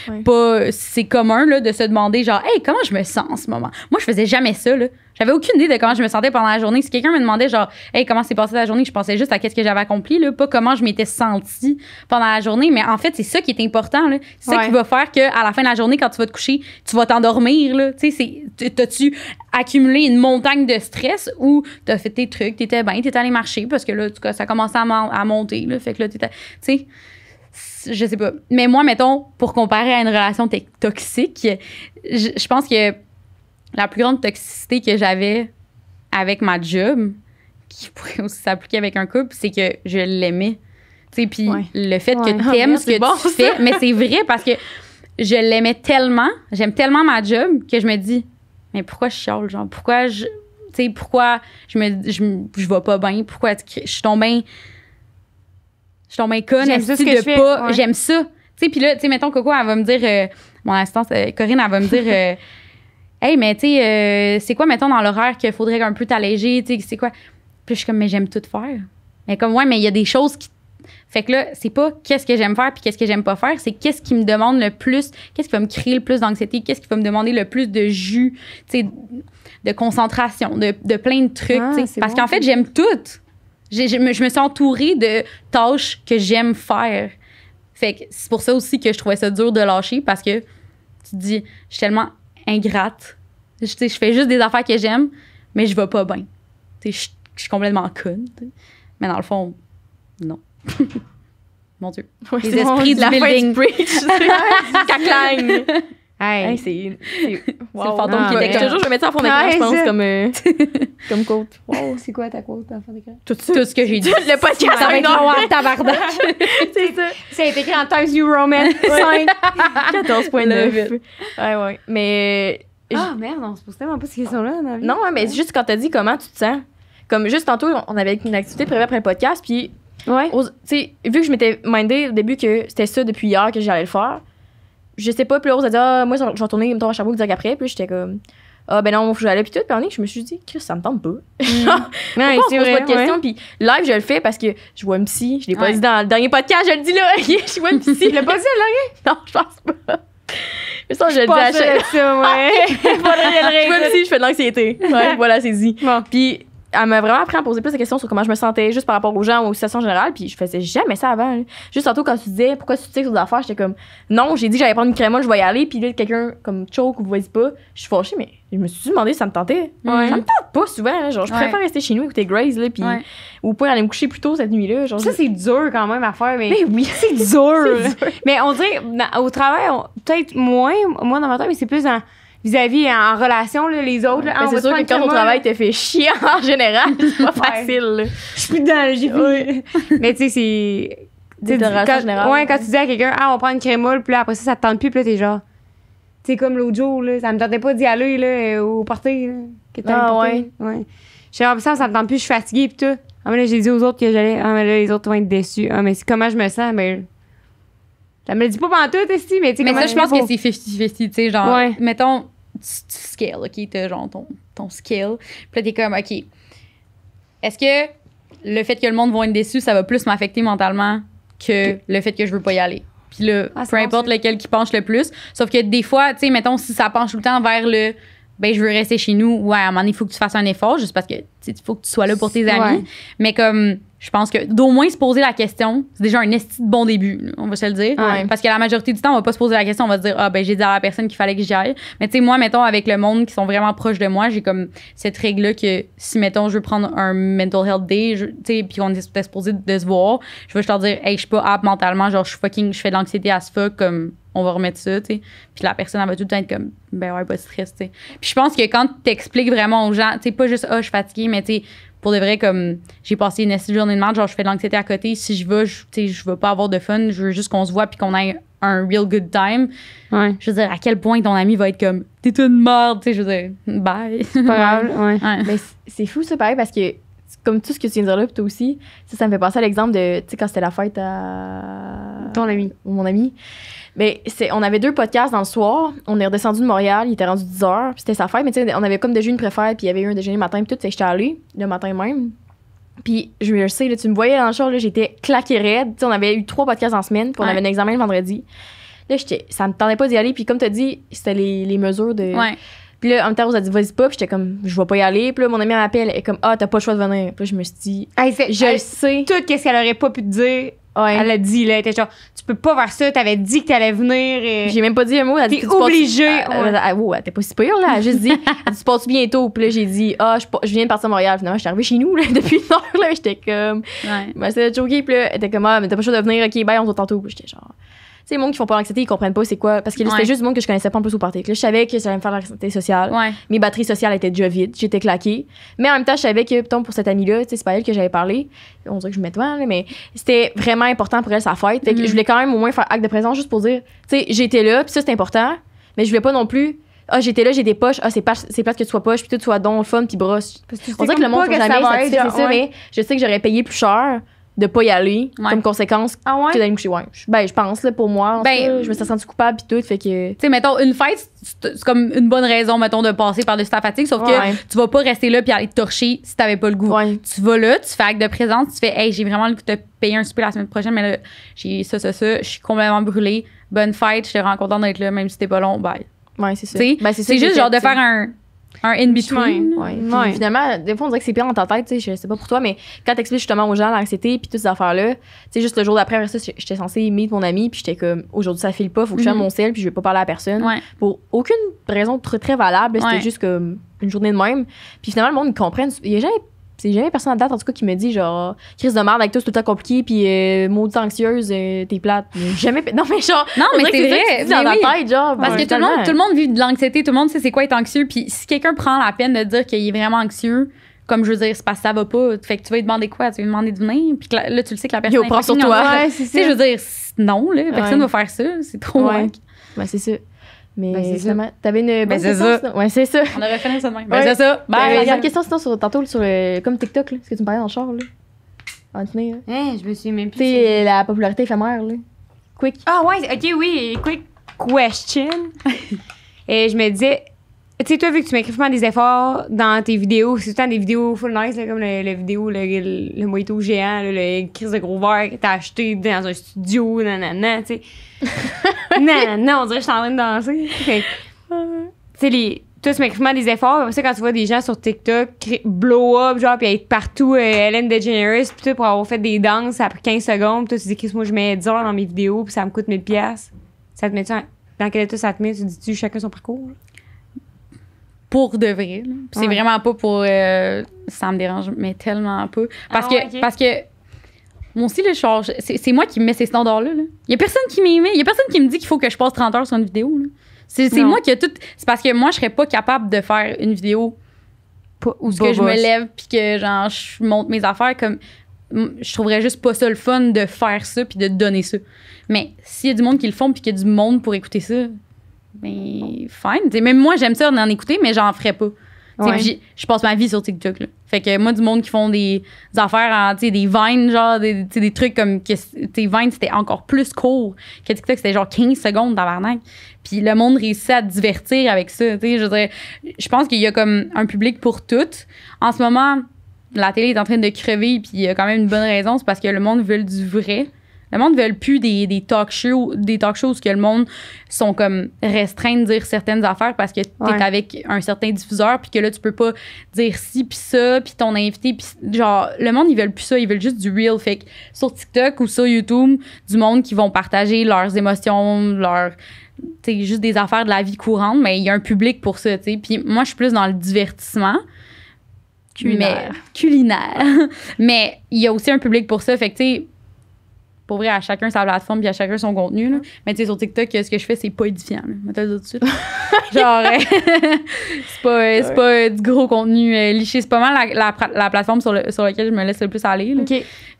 c'est commun là, de se demander genre, hey, comment je me sens en ce moment. Moi, je faisais jamais ça. J'avais aucune idée de comment je me sentais pendant la journée. Si quelqu'un me demandait, genre, hey, comment s'est passée la journée, je pensais juste à qu'est-ce que j'avais accompli, là, pas comment je m'étais sentie pendant la journée. Mais en fait, c'est ça qui est important. C'est ça qui va faire qu'à la fin de la journée, quand tu vas te coucher, tu vas t'endormir. Tu sais, t'as-tu accumulé une montagne de stress ou t'as fait tes trucs, t'étais bien, t'étais allé marcher parce que là, ça commençait à, monter. Là, fait que là, sais, je sais pas. Mais moi, mettons, pour comparer à une relation toxique, je pense que la plus grande toxicité que j'avais avec ma job, qui pourrait aussi s'appliquer avec un couple, c'est que je l'aimais. Tu sais, puis le fait que ah, tu aimes ce que tu fais, mais c'est vrai parce que je l'aimais tellement, j'aime tellement ma job que je me dis, mais pourquoi je chiale, genre, pourquoi je, tu sais, pourquoi je me, je, vais pas bien, pourquoi je suis tombée, je suis conne, j'aime ce que je pas, j'aime ça. Tu sais, puis là, tu sais, mettons Coco, elle va me dire, euh, mon assistante, euh, Corinne, elle va me dire. Hey, mais tu sais, euh, c'est quoi, mettons, dans l'horaire qu'il faudrait un peu t'alléger? Tu sais, c'est quoi? Puis je suis comme, mais j'aime tout faire. Mais comme, ouais, mais il y a des choses qui. Fait que là, c'est pas qu'est-ce que j'aime faire puis qu'est-ce que j'aime pas faire, c'est qu'est-ce qui me demande le plus, qu'est-ce qui va me créer le plus d'anxiété, qu'est-ce qui va me demander le plus de jus, tu sais, de concentration, de, plein de trucs. Ah, parce qu'en fait, j'aime tout. Je, me, je me suis entourée de tâches que j'aime faire. Fait que c'est pour ça aussi que je trouvais ça dur de lâcher parce que tu dis, je tellement ingrate. Je, je fais juste des affaires que j'aime, mais je vais pas bien. Je, suis complètement conne. Mais dans le fond, non. Mon Dieu. les esprits de la building. Fin du c'est le fantôme qui était Toujours, je vais mettre ça en fond d'écran, je pense, comme, euh, comme quote. Wow, c'est quoi ta quote en fond d'écran? Tout, ce que j'ai dit. le podcast ça va être C'est ça. tabarnak. c'est ça. C'est écrit en Times New Roman 14.9. Ouais, ouais. Mais. Euh, ah, merde, on se pose tellement pas ces ah. questions-là dans la Non, mais c'est juste quand t'as dit comment tu te sens. Comme juste tantôt, on avait une activité prévue après le podcast, puis. Ouais. Tu sais, vu que je m'étais mindé au début que c'était ça depuis hier que j'allais le faire je sais pas, plus Rose a dit, ah, moi, je vais retourner, me à Sherbrooke direct après, puis j'étais comme, ah, ben non, faut que j'allais, puis tout, puis en je me suis dit, que ça me tente pas. Mmh. on se pose pas de questions, puis live, je le fais parce que je vois Msi je l'ai pas dit dans le dernier podcast, je le dis là, je vois psy. tu l'as pas dit là, Non, je pense pas. Mais ça, je, le dis à chaque ouais. je vois je fais de l'anxiété. voilà, c'est dit. Puis elle m'a vraiment appris à poser plus de questions sur comment je me sentais, juste par rapport aux gens, ou aux situations générales, puis je faisais jamais ça avant. Juste surtout quand tu disais pourquoi tu que sur des affaires, j'étais comme non, j'ai dit que j'allais prendre une crème, je vais y aller, puis là, quelqu'un comme choke ou voyez pas, je suis fâchée, mais je me suis demandé si ça me tentait. Ça me tente pas souvent, genre je préfère rester chez nous, écouter Grace, là, puis ou pas aller me coucher plus tôt cette nuit-là. ça, c'est dur quand même à faire, mais. oui, c'est dur. Mais on dirait, au travail, peut-être moins, moins dans ma tête, mais c'est plus un vis-à-vis euh, en relation, les autres. Ah, c'est sûr que quand ton travail te fait chier en général, c'est pas facile. Je suis plus dedans, j'ai Mais tu sais, c'est. Quand, générale, ouais, quand tu dis à quelqu'un, ah, on prend une crémole, puis après ça, ça te tente plus, puis là, t'es genre. Tu sais, comme l'autre jour, là, ça me tentait pas d'y aller là, euh, au party. que t'as ah, ouais. ouais. J'ai que ah, ça me tente plus, je suis fatiguée, puis tout. Ah, mais là, j'ai dit aux autres que j'allais. Ah, mais là, les autres vont être déçus. Ah, mais comment je me sens? Ben, ça me le dis pas pantoute, Esti, mais tu sais, Mais ça, je pense que c'est 50-50, tu sais, genre, mettons, tu, tu OK, t'as genre ton, skill. Puis là, t'es comme, OK, est-ce que le fait que le monde va être déçu, ça va plus m'affecter mentalement que le fait que je veux pas y aller? Puis là, ah, peu importe hein. lequel qui penche le plus. Sauf que des fois, tu sais, mettons, si ça penche tout le temps vers le ben je veux rester chez nous. Ouais, à un moment donné, il faut que tu fasses un effort juste parce que il faut que tu sois là pour tes amis. Mais comme je pense que d'au moins se poser la question, c'est déjà un esti de bon début, on va se le dire. Parce que la majorité du temps, on va pas se poser la question, on va se dire, ah ben j'ai dit à la personne qu'il fallait que j'y aille. Mais tu sais, moi, mettons, avec le monde qui sont vraiment proches de moi, j'ai comme cette règle-là que si, mettons, je veux prendre un mental health day, tu sais, puis on est supposé de se voir, je veux leur dire, hey, je suis pas apte mentalement, genre, je fucking, je fais de l'anxiété à ce fuck, comme, on va remettre ça, tu sais. Puis la personne, elle va tout le temps être comme, ben ouais, pas de stress, tu sais. Puis je pense que quand tu t'expliques vraiment aux gens, tu sais, pas juste, ah, je suis fatiguée, mais tu sais, pour de vrai, comme j'ai passé une journée de merde, genre je fais de l'anxiété à côté. Si je vais, je, je veux pas avoir de fun, je veux juste qu'on se voit puis qu'on ait un real good time. Je veux dire, à quel point ton ami va être comme, t'es une merde, tu sais, je veux dire, bye. C'est pas grave, ouais. c'est fou ça, pareil, parce que comme tout ce que tu viens de dire là, puis toi aussi, ça, me fait penser à l'exemple de, tu sais, quand c'était la fête à. Ton ami. Ou mon ami. Mais c'est, on avait deux podcasts dans le soir. On est redescendu de Montréal, il était rendu 10 h puis c'était sa fête. Mais tu sais, on avait comme déjeuner une préfère, puis il y avait eu un déjeuner le matin, puis tout. Fait que j'étais allée le matin même. Puis je sais, là, tu me voyais dans le char, là, j'étais claquée raide. tu sais on avait eu trois podcasts en semaine, puis on avait un examen le vendredi. Là, j'étais, ça me tendait pas d'y aller. Puis comme tu as dit, c'était les, mesures de. Puis là, en même temps, Rose a dit, vas-y pas. Puis j'étais comme, je vais pas y aller. Puis là, mon amie m'appelle. Elle est comme, ah, t'as pas le choix de venir. Puis je me suis dit, je sais. Tout ce qu'elle aurait pas pu te dire. Ouais. Elle a dit, là, elle genre, tu peux pas faire ça, t'avais dit que t'allais venir. J'ai même pas dit un mot. T'es obligée. Ah, ah, ouais. t'es pas si pire, là. Elle a juste dit, tu passes bientôt. Puis là, j'ai dit, ah, oh, je, viens de partir à Montréal. Finalement, j'étais arrivée chez nous, là, depuis une heure, là. J'étais comme, ouais. bah, c'est choqué. Puis là, elle était comme, ah, mais t'as pas le choix de venir, ok, bye, on se voit tantôt. Puis j'étais genre, c'est les gens qui font pas l'anxiété, ils comprennent pas c'est quoi. Parce que c'était juste des monde que je connaissais pas en plus au party. Là, je savais que ça allait me faire l'anxiété sociale. Mes batteries sociales étaient déjà vides. J'étais claquée. Mais en même temps, je savais que, pour cette amie-là, c'est pas elle que j'avais parlé. On dirait que je mets devant, mais c'était vraiment important pour elle, sa fête. Mm-hmm. je voulais quand même au moins faire acte de présence juste pour dire, tu sais, j'étais là, puis ça, c'est important. Mais je voulais pas non plus ah j'étais là j'ai des poches ah c'est pas c'est plate que tu sois poche puis tu sois don, fun puis brosse on dirait que le monde ne jamais ça, c'est ça mais je sais que j'aurais payé plus cher de pas y aller comme conséquence ah ouais? que me Ben, je pense, là, pour moi. Ben, je me suis sentie coupable et tout. Fait que. Tu sais, mettons, une fête, c'est comme une bonne raison, mettons, de passer par-dessus ta fatigue. Sauf que tu vas pas rester là puis aller te torcher si t'avais pas le goût. Tu vas là, tu fais acte de présence, tu fais, hey, j'ai vraiment le goût de te payer un souper la semaine prochaine, mais là, j'ai ça, ça, ça, je suis complètement brûlée. Bonne fête, je te rends contente d'être là, même si t'es pas long. Bye. Ouais, c'est ça. Ben, c'est juste genre de faire un un in-between. Finalement, des fois, on dirait que c'est pire dans ta tête, tu sais, je sais pas pour toi, mais quand t'expliques justement aux gens l'anxiété puis toutes ces affaires-là, tu sais, juste le jour d'après, ça, j'étais censée meet mon ami puis j'étais comme, aujourd'hui, ça file pas, faut que je fasse mhm. mon sel puis je vais pas parler à personne. Pour aucune raison très, très valable, c'était juste comme une journée de même. Puis finalement, le monde, ils Il y a jamais c'est jamais personne à date, en tout cas, qui me dit genre, crise de merde avec toi, c'est tout le temps compliqué, puis euh, maudite anxieuse, euh, t'es plate. Jamais. Non, mais genre. Non, mais c'est vrai. dans ta tête, genre. Parce que tout le, monde, tout le monde vit de l'anxiété, tout le monde sait c'est quoi être anxieux, puis si quelqu'un prend la peine de dire qu'il est vraiment anxieux, comme je veux dire, c'est parce que ça va pas. Fait que tu vas lui demander quoi? Tu vas lui demander de venir, puis là, tu le sais que la personne. Yo, prend sur toi. Ouais, c'est je veux dire, non, là, personne va faire ça, c'est trop. Ouais. Ben, c'est ça. Mais ben, tu avais une ben, bonne ben, c'est ça. On aurait fait ça demain. Ben, c'est ça. Bye. a une question sinon sur tantôt sur euh, comme TikTok là, ce que tu me parlais dans le char là. Anthony là. Hein, je me suis même plus. Euh, la popularité éphémère là. Quick. Ah ouais, OK oui, quick question. Et euh, je me disais tu sais, toi, vu que tu mets vraiment des efforts dans tes vidéos, c'est tout le temps des vidéos full nice, comme le, vidéo, le, le, mojito géant, le crise de gros verre que t'as acheté dans un studio, nanana, tu sais. Nanana, on dirait que je suis en train de danser. tu sais, Toi, tu m'écris vraiment des efforts. Comme ça, quand tu vois des gens sur TikTok blow up, genre, puis être partout, euh, Ellen DeGeneres, puis tout, pour avoir fait des danses, ça a 15 secondes, puis toi, tu dis, Chris, moi, je mets 10 heures dans mes vidéos, puis ça me coûte 1000$. Ça te met-tu Dans quel état ça te met? Tu dis-tu chacun son parcours? pour de vrai. C'est vraiment pas pour. Euh, ça me dérange, mais tellement peu. Parce ah que. parce que moi aussi, c'est moi qui mets ces standards-là. Il y a personne qui m'aimait. Il y a personne qui me dit qu'il faut que je passe 30 heures sur une vidéo. C'est moi qui a tout. C'est parce que moi, je serais pas capable de faire une vidéo où je me lève puis que je monte mes affaires. comme Je trouverais juste pas ça le fun de faire ça puis de donner ça. Mais s'il y a du monde qui le font puis qu'il y a du monde pour écouter ça, mais fine. même moi, j'aime ça en écouter, mais j'en ferais pas. Je passe ma vie sur TikTok. Là. Fait que moi, du monde qui font des, affaires en, des vines, genre, des, trucs comme. Tes vines, c'était encore plus court que TikTok, c'était genre 15 secondes d'avant Puis le monde réussit à divertir avec ça. je je pense qu'il y a comme un public pour tout. En ce moment, la télé est en train de crever, puis il y a quand même une bonne raison, c'est parce que le monde veut du vrai. Le monde veut plus des, des talk shows, des talk shows que le monde sont comme restreints de dire certaines affaires parce que tu es avec un certain diffuseur puis que là tu peux pas dire ci puis ça puis ton invité puis genre le monde ils veulent plus ça, ils veulent juste du real fait sur TikTok ou sur YouTube, du monde qui vont partager leurs émotions, leurs c'est juste des affaires de la vie courante, mais il y a un public pour ça, tu Puis moi, je suis plus dans le divertissement. Culinaire. Mais, culinaire. mais il y a aussi un public pour ça. Fait tu pour à chacun sa plateforme puis à chacun son contenu. Mm-hmm. Mais tu sais, sur TikTok, ce que je fais, c'est pas édifiant. Là. Genre, euh, c'est pas, euh, c'est pas euh, du gros contenu liché. C'est pas mal la, plateforme sur, laquelle je me laisse le plus aller. Ok.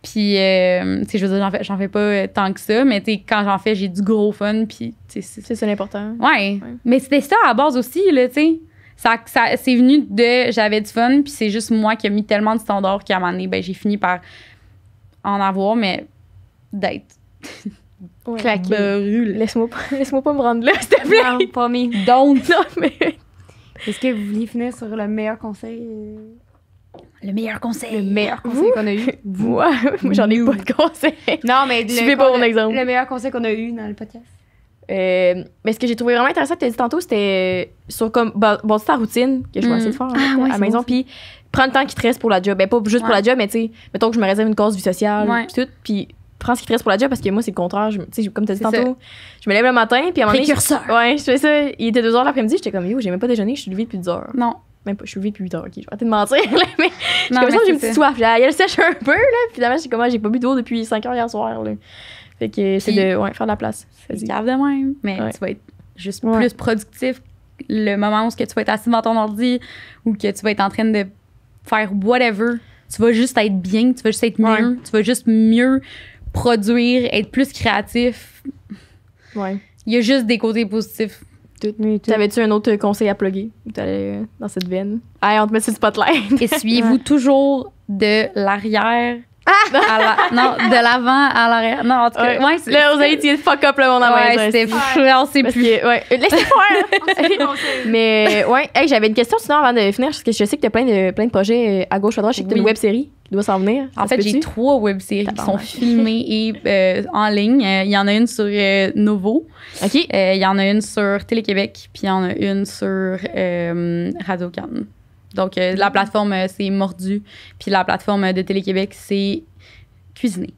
Puis, tu sais, je veux dire, j'en fais, fais pas tant que ça, mais quand j'en fais, j'ai du gros fun. Puis, c'est, c'est ça l'important. Ouais. Mais c'était ça à base aussi, là, tu sais. Ça, c'est venu de j'avais du fun, puis c'est juste moi qui ai mis tellement de standards qu'à un moment donné, ben, j'ai fini par en avoir, mais d'être ouais. claqué. Laisse-moi pas, pas me rendre là, s'il te plaît. Non, promis. Non, mais. Est-ce que vous venez finir sur le meilleur conseil? Le meilleur conseil. Le meilleur conseil qu'on a eu. Moi, moi j'en ai eu pas de conseil. Non, mais suivez pas mon exemple. Le meilleur conseil qu'on a eu dans le podcast. Euh, mais ce que j'ai trouvé vraiment intéressant tu as dit tantôt, c'était sur comme c'est ta routine, que je vais de faire à la maison, puis prendre le temps qui te reste pour la job. Ben, pas juste pour la job, mais tu sais, mettons que je me réserve une cause vie sociale, et tout, puis prends ce qui te reste pour la job parce que moi, c'est le contraire. Je, comme tu as dit tantôt, je me lève le matin, puis à un moment donné. ouais, je fais ça. Il était 2 h l'après-midi, j'étais comme, yo, j'ai même pas déjeuné, je suis levée depuis 2 heures. Non. Même pas, je suis levée depuis 8 heures, ok. Je vais arrêter de mentir, mais j'ai comme ça, j'ai une petite soif. Là, elle sèche un peu, là. Puis finalement, j'ai comme, ah, j'ai pas bu d'eau depuis 5 heures hier soir, là. Fait que c'est de ouais, faire de la place. C'est grave de même. Mais tu vas être juste plus productif le moment où que tu vas être assis devant ton ordi ou que tu vas être en train de faire whatever. Tu vas juste être bien, tu vas juste être mieux, tu vas juste mieux produire, être plus créatif. Ouais. Il y a juste des côtés positifs. T'avais-tu un autre conseil à plugger euh, dans cette veine? Hey, on te met sur le spotlight. Essuyez-vous toujours de l'arrière ah! non, de l'avant à l'arrière. Non, en tout cas, ouais, là, vous avez dit fuck up le monde avant ouais, c'était ouais. Euh, on sait plus. Que, ouais, laissez faire. Mais ouais, j'avais une question sinon avant de finir parce que je sais que tu as plein de projets euh, à gauche à droite, je sais que tu as une web série doit s'en venir. En fait, j'ai trois web-séries qui sont filmées et euh, en ligne. Euh, il y en a une sur euh, Nouveau, Il y en a une sur Télé-Québec, puis il y en a une sur radio canada Donc, la plateforme, c'est Mordu. Puis la plateforme de Télé-Québec, c'est Cuisiner.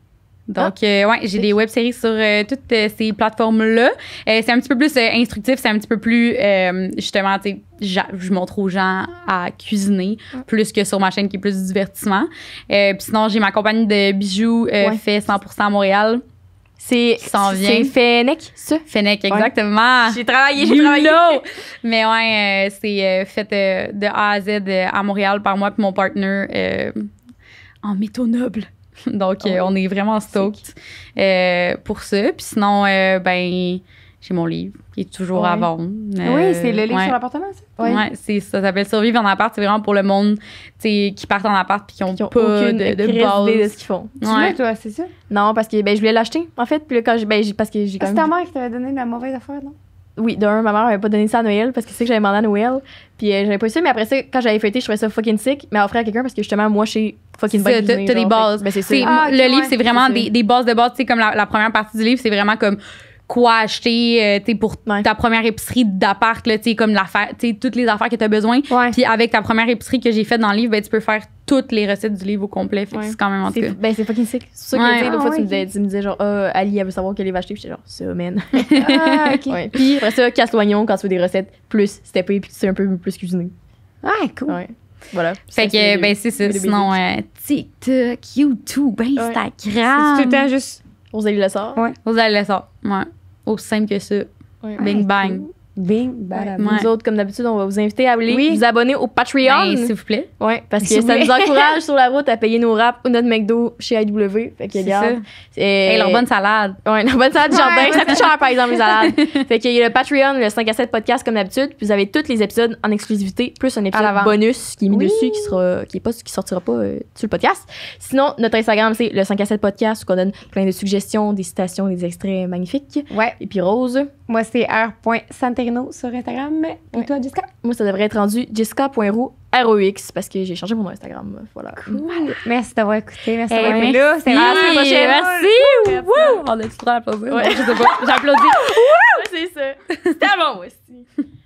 Donc, oui, euh, ouais, j'ai des web-séries sur euh, toutes euh, ces plateformes-là. c'est un petit peu plus instructif, c'est un petit peu plus, justement, tu sais, je montre aux gens à cuisiner plus que sur ma chaîne qui est plus du divertissement. Puis sinon, j'ai ma compagnie de bijoux fait 100% à Montréal. C'est C'est Fennec, ça? Fennec, exactement. J'ai travaillé, j'ai travaillé. Mais ouais, c'est fait de A à Z à Montréal par moi et mon partner en métaux nobles. Donc, ah euh, on est vraiment stoked euh, pour ça. Puis sinon, euh, ben j'ai mon livre qui est toujours à vendre. Ah oui, c'est le livre sur l'appartement, ça? Oui, ouais, c'est ça. s'appelle Survivre en appart. C'est vraiment pour le monde qui partent en appart puis qui n'ont pas aucune de, de base. de ce qu'ils font. Tu l'as, toi, c'est ça? Non, parce que ben, je voulais l'acheter, en fait. Puis là, quand j'ai. Ben, parce que ah, C'est ta mère qui t'avait donné la mauvaise affaire, non? Oui, d'un, ma mère m'avait pas donné ça à Noël parce que c'est que j'avais demandé à Noël. Puis j'avais pas eu ça, mais après ça, quand j'avais fêté, je trouvais ça fucking sick. Mais offrir à quelqu'un parce que justement, moi, chez fucking bonne T'as des bases. c'est ah, le livre, c'est vraiment des, bases de base. Tu sais, comme la, première partie du livre, c'est vraiment comme quoi acheter euh, pour ta première épicerie d'appart là comme toutes les affaires que tu as besoin puis avec ta première épicerie que j'ai faite dans le livre ben, tu peux faire toutes les recettes du livre au complet c'est quand même un tout ben c'est fucking sick c'est ça que tu fois ah tu, me disais, tu me disais genre ah, Ali elle veut savoir qu'elle va acheter puis j'étais genre ça man ah, puis après ça casse l'oignon quand tu veux des recettes plus c'était puis tu sais un peu plus cuisiner ah cool voilà. Fait que, ben, c'est ça. Sinon, euh, TikTok, YouTube, Instagram. C'est tout le temps juste le sort Ouais. le sort. Ouais. Aussi simple que ça. Bing bang. Bing, bada, Nous autres, comme d'habitude, on va vous inviter à aller vous abonner au Patreon. Ben, s'il vous plaît. Oui, parce que ça nous encourage sur la route à payer nos raps ou notre McDo chez IW. Fait que, Et, euh, leur bonne salade. Oui, leur bonne salade du jardin. ça par exemple, les salades. fait qu'il y a le Patreon, le 5 à 7 podcast, comme d'habitude. Puis vous avez tous les épisodes en exclusivité, plus un épisode bonus qui est mis dessus, qui sera, qui est pas, qui sortira pas euh, sur le podcast. Sinon, notre Instagram, c'est le 5 à 7 podcast, où on donne plein de suggestions, des citations, des extraits magnifiques. Ouais. Et puis Rose. Moi, c'est r.santé sur Instagram. Et toi, Jessica? Moi, ça devrait être rendu jessica.roux parce que j'ai changé mon Instagram. Voilà. Cool. Merci d'avoir écouté. Merci eh, d'avoir été là. Merci. On est tout à applaudir. Ouais. J'applaudis. c'est ça. C'était bon aussi.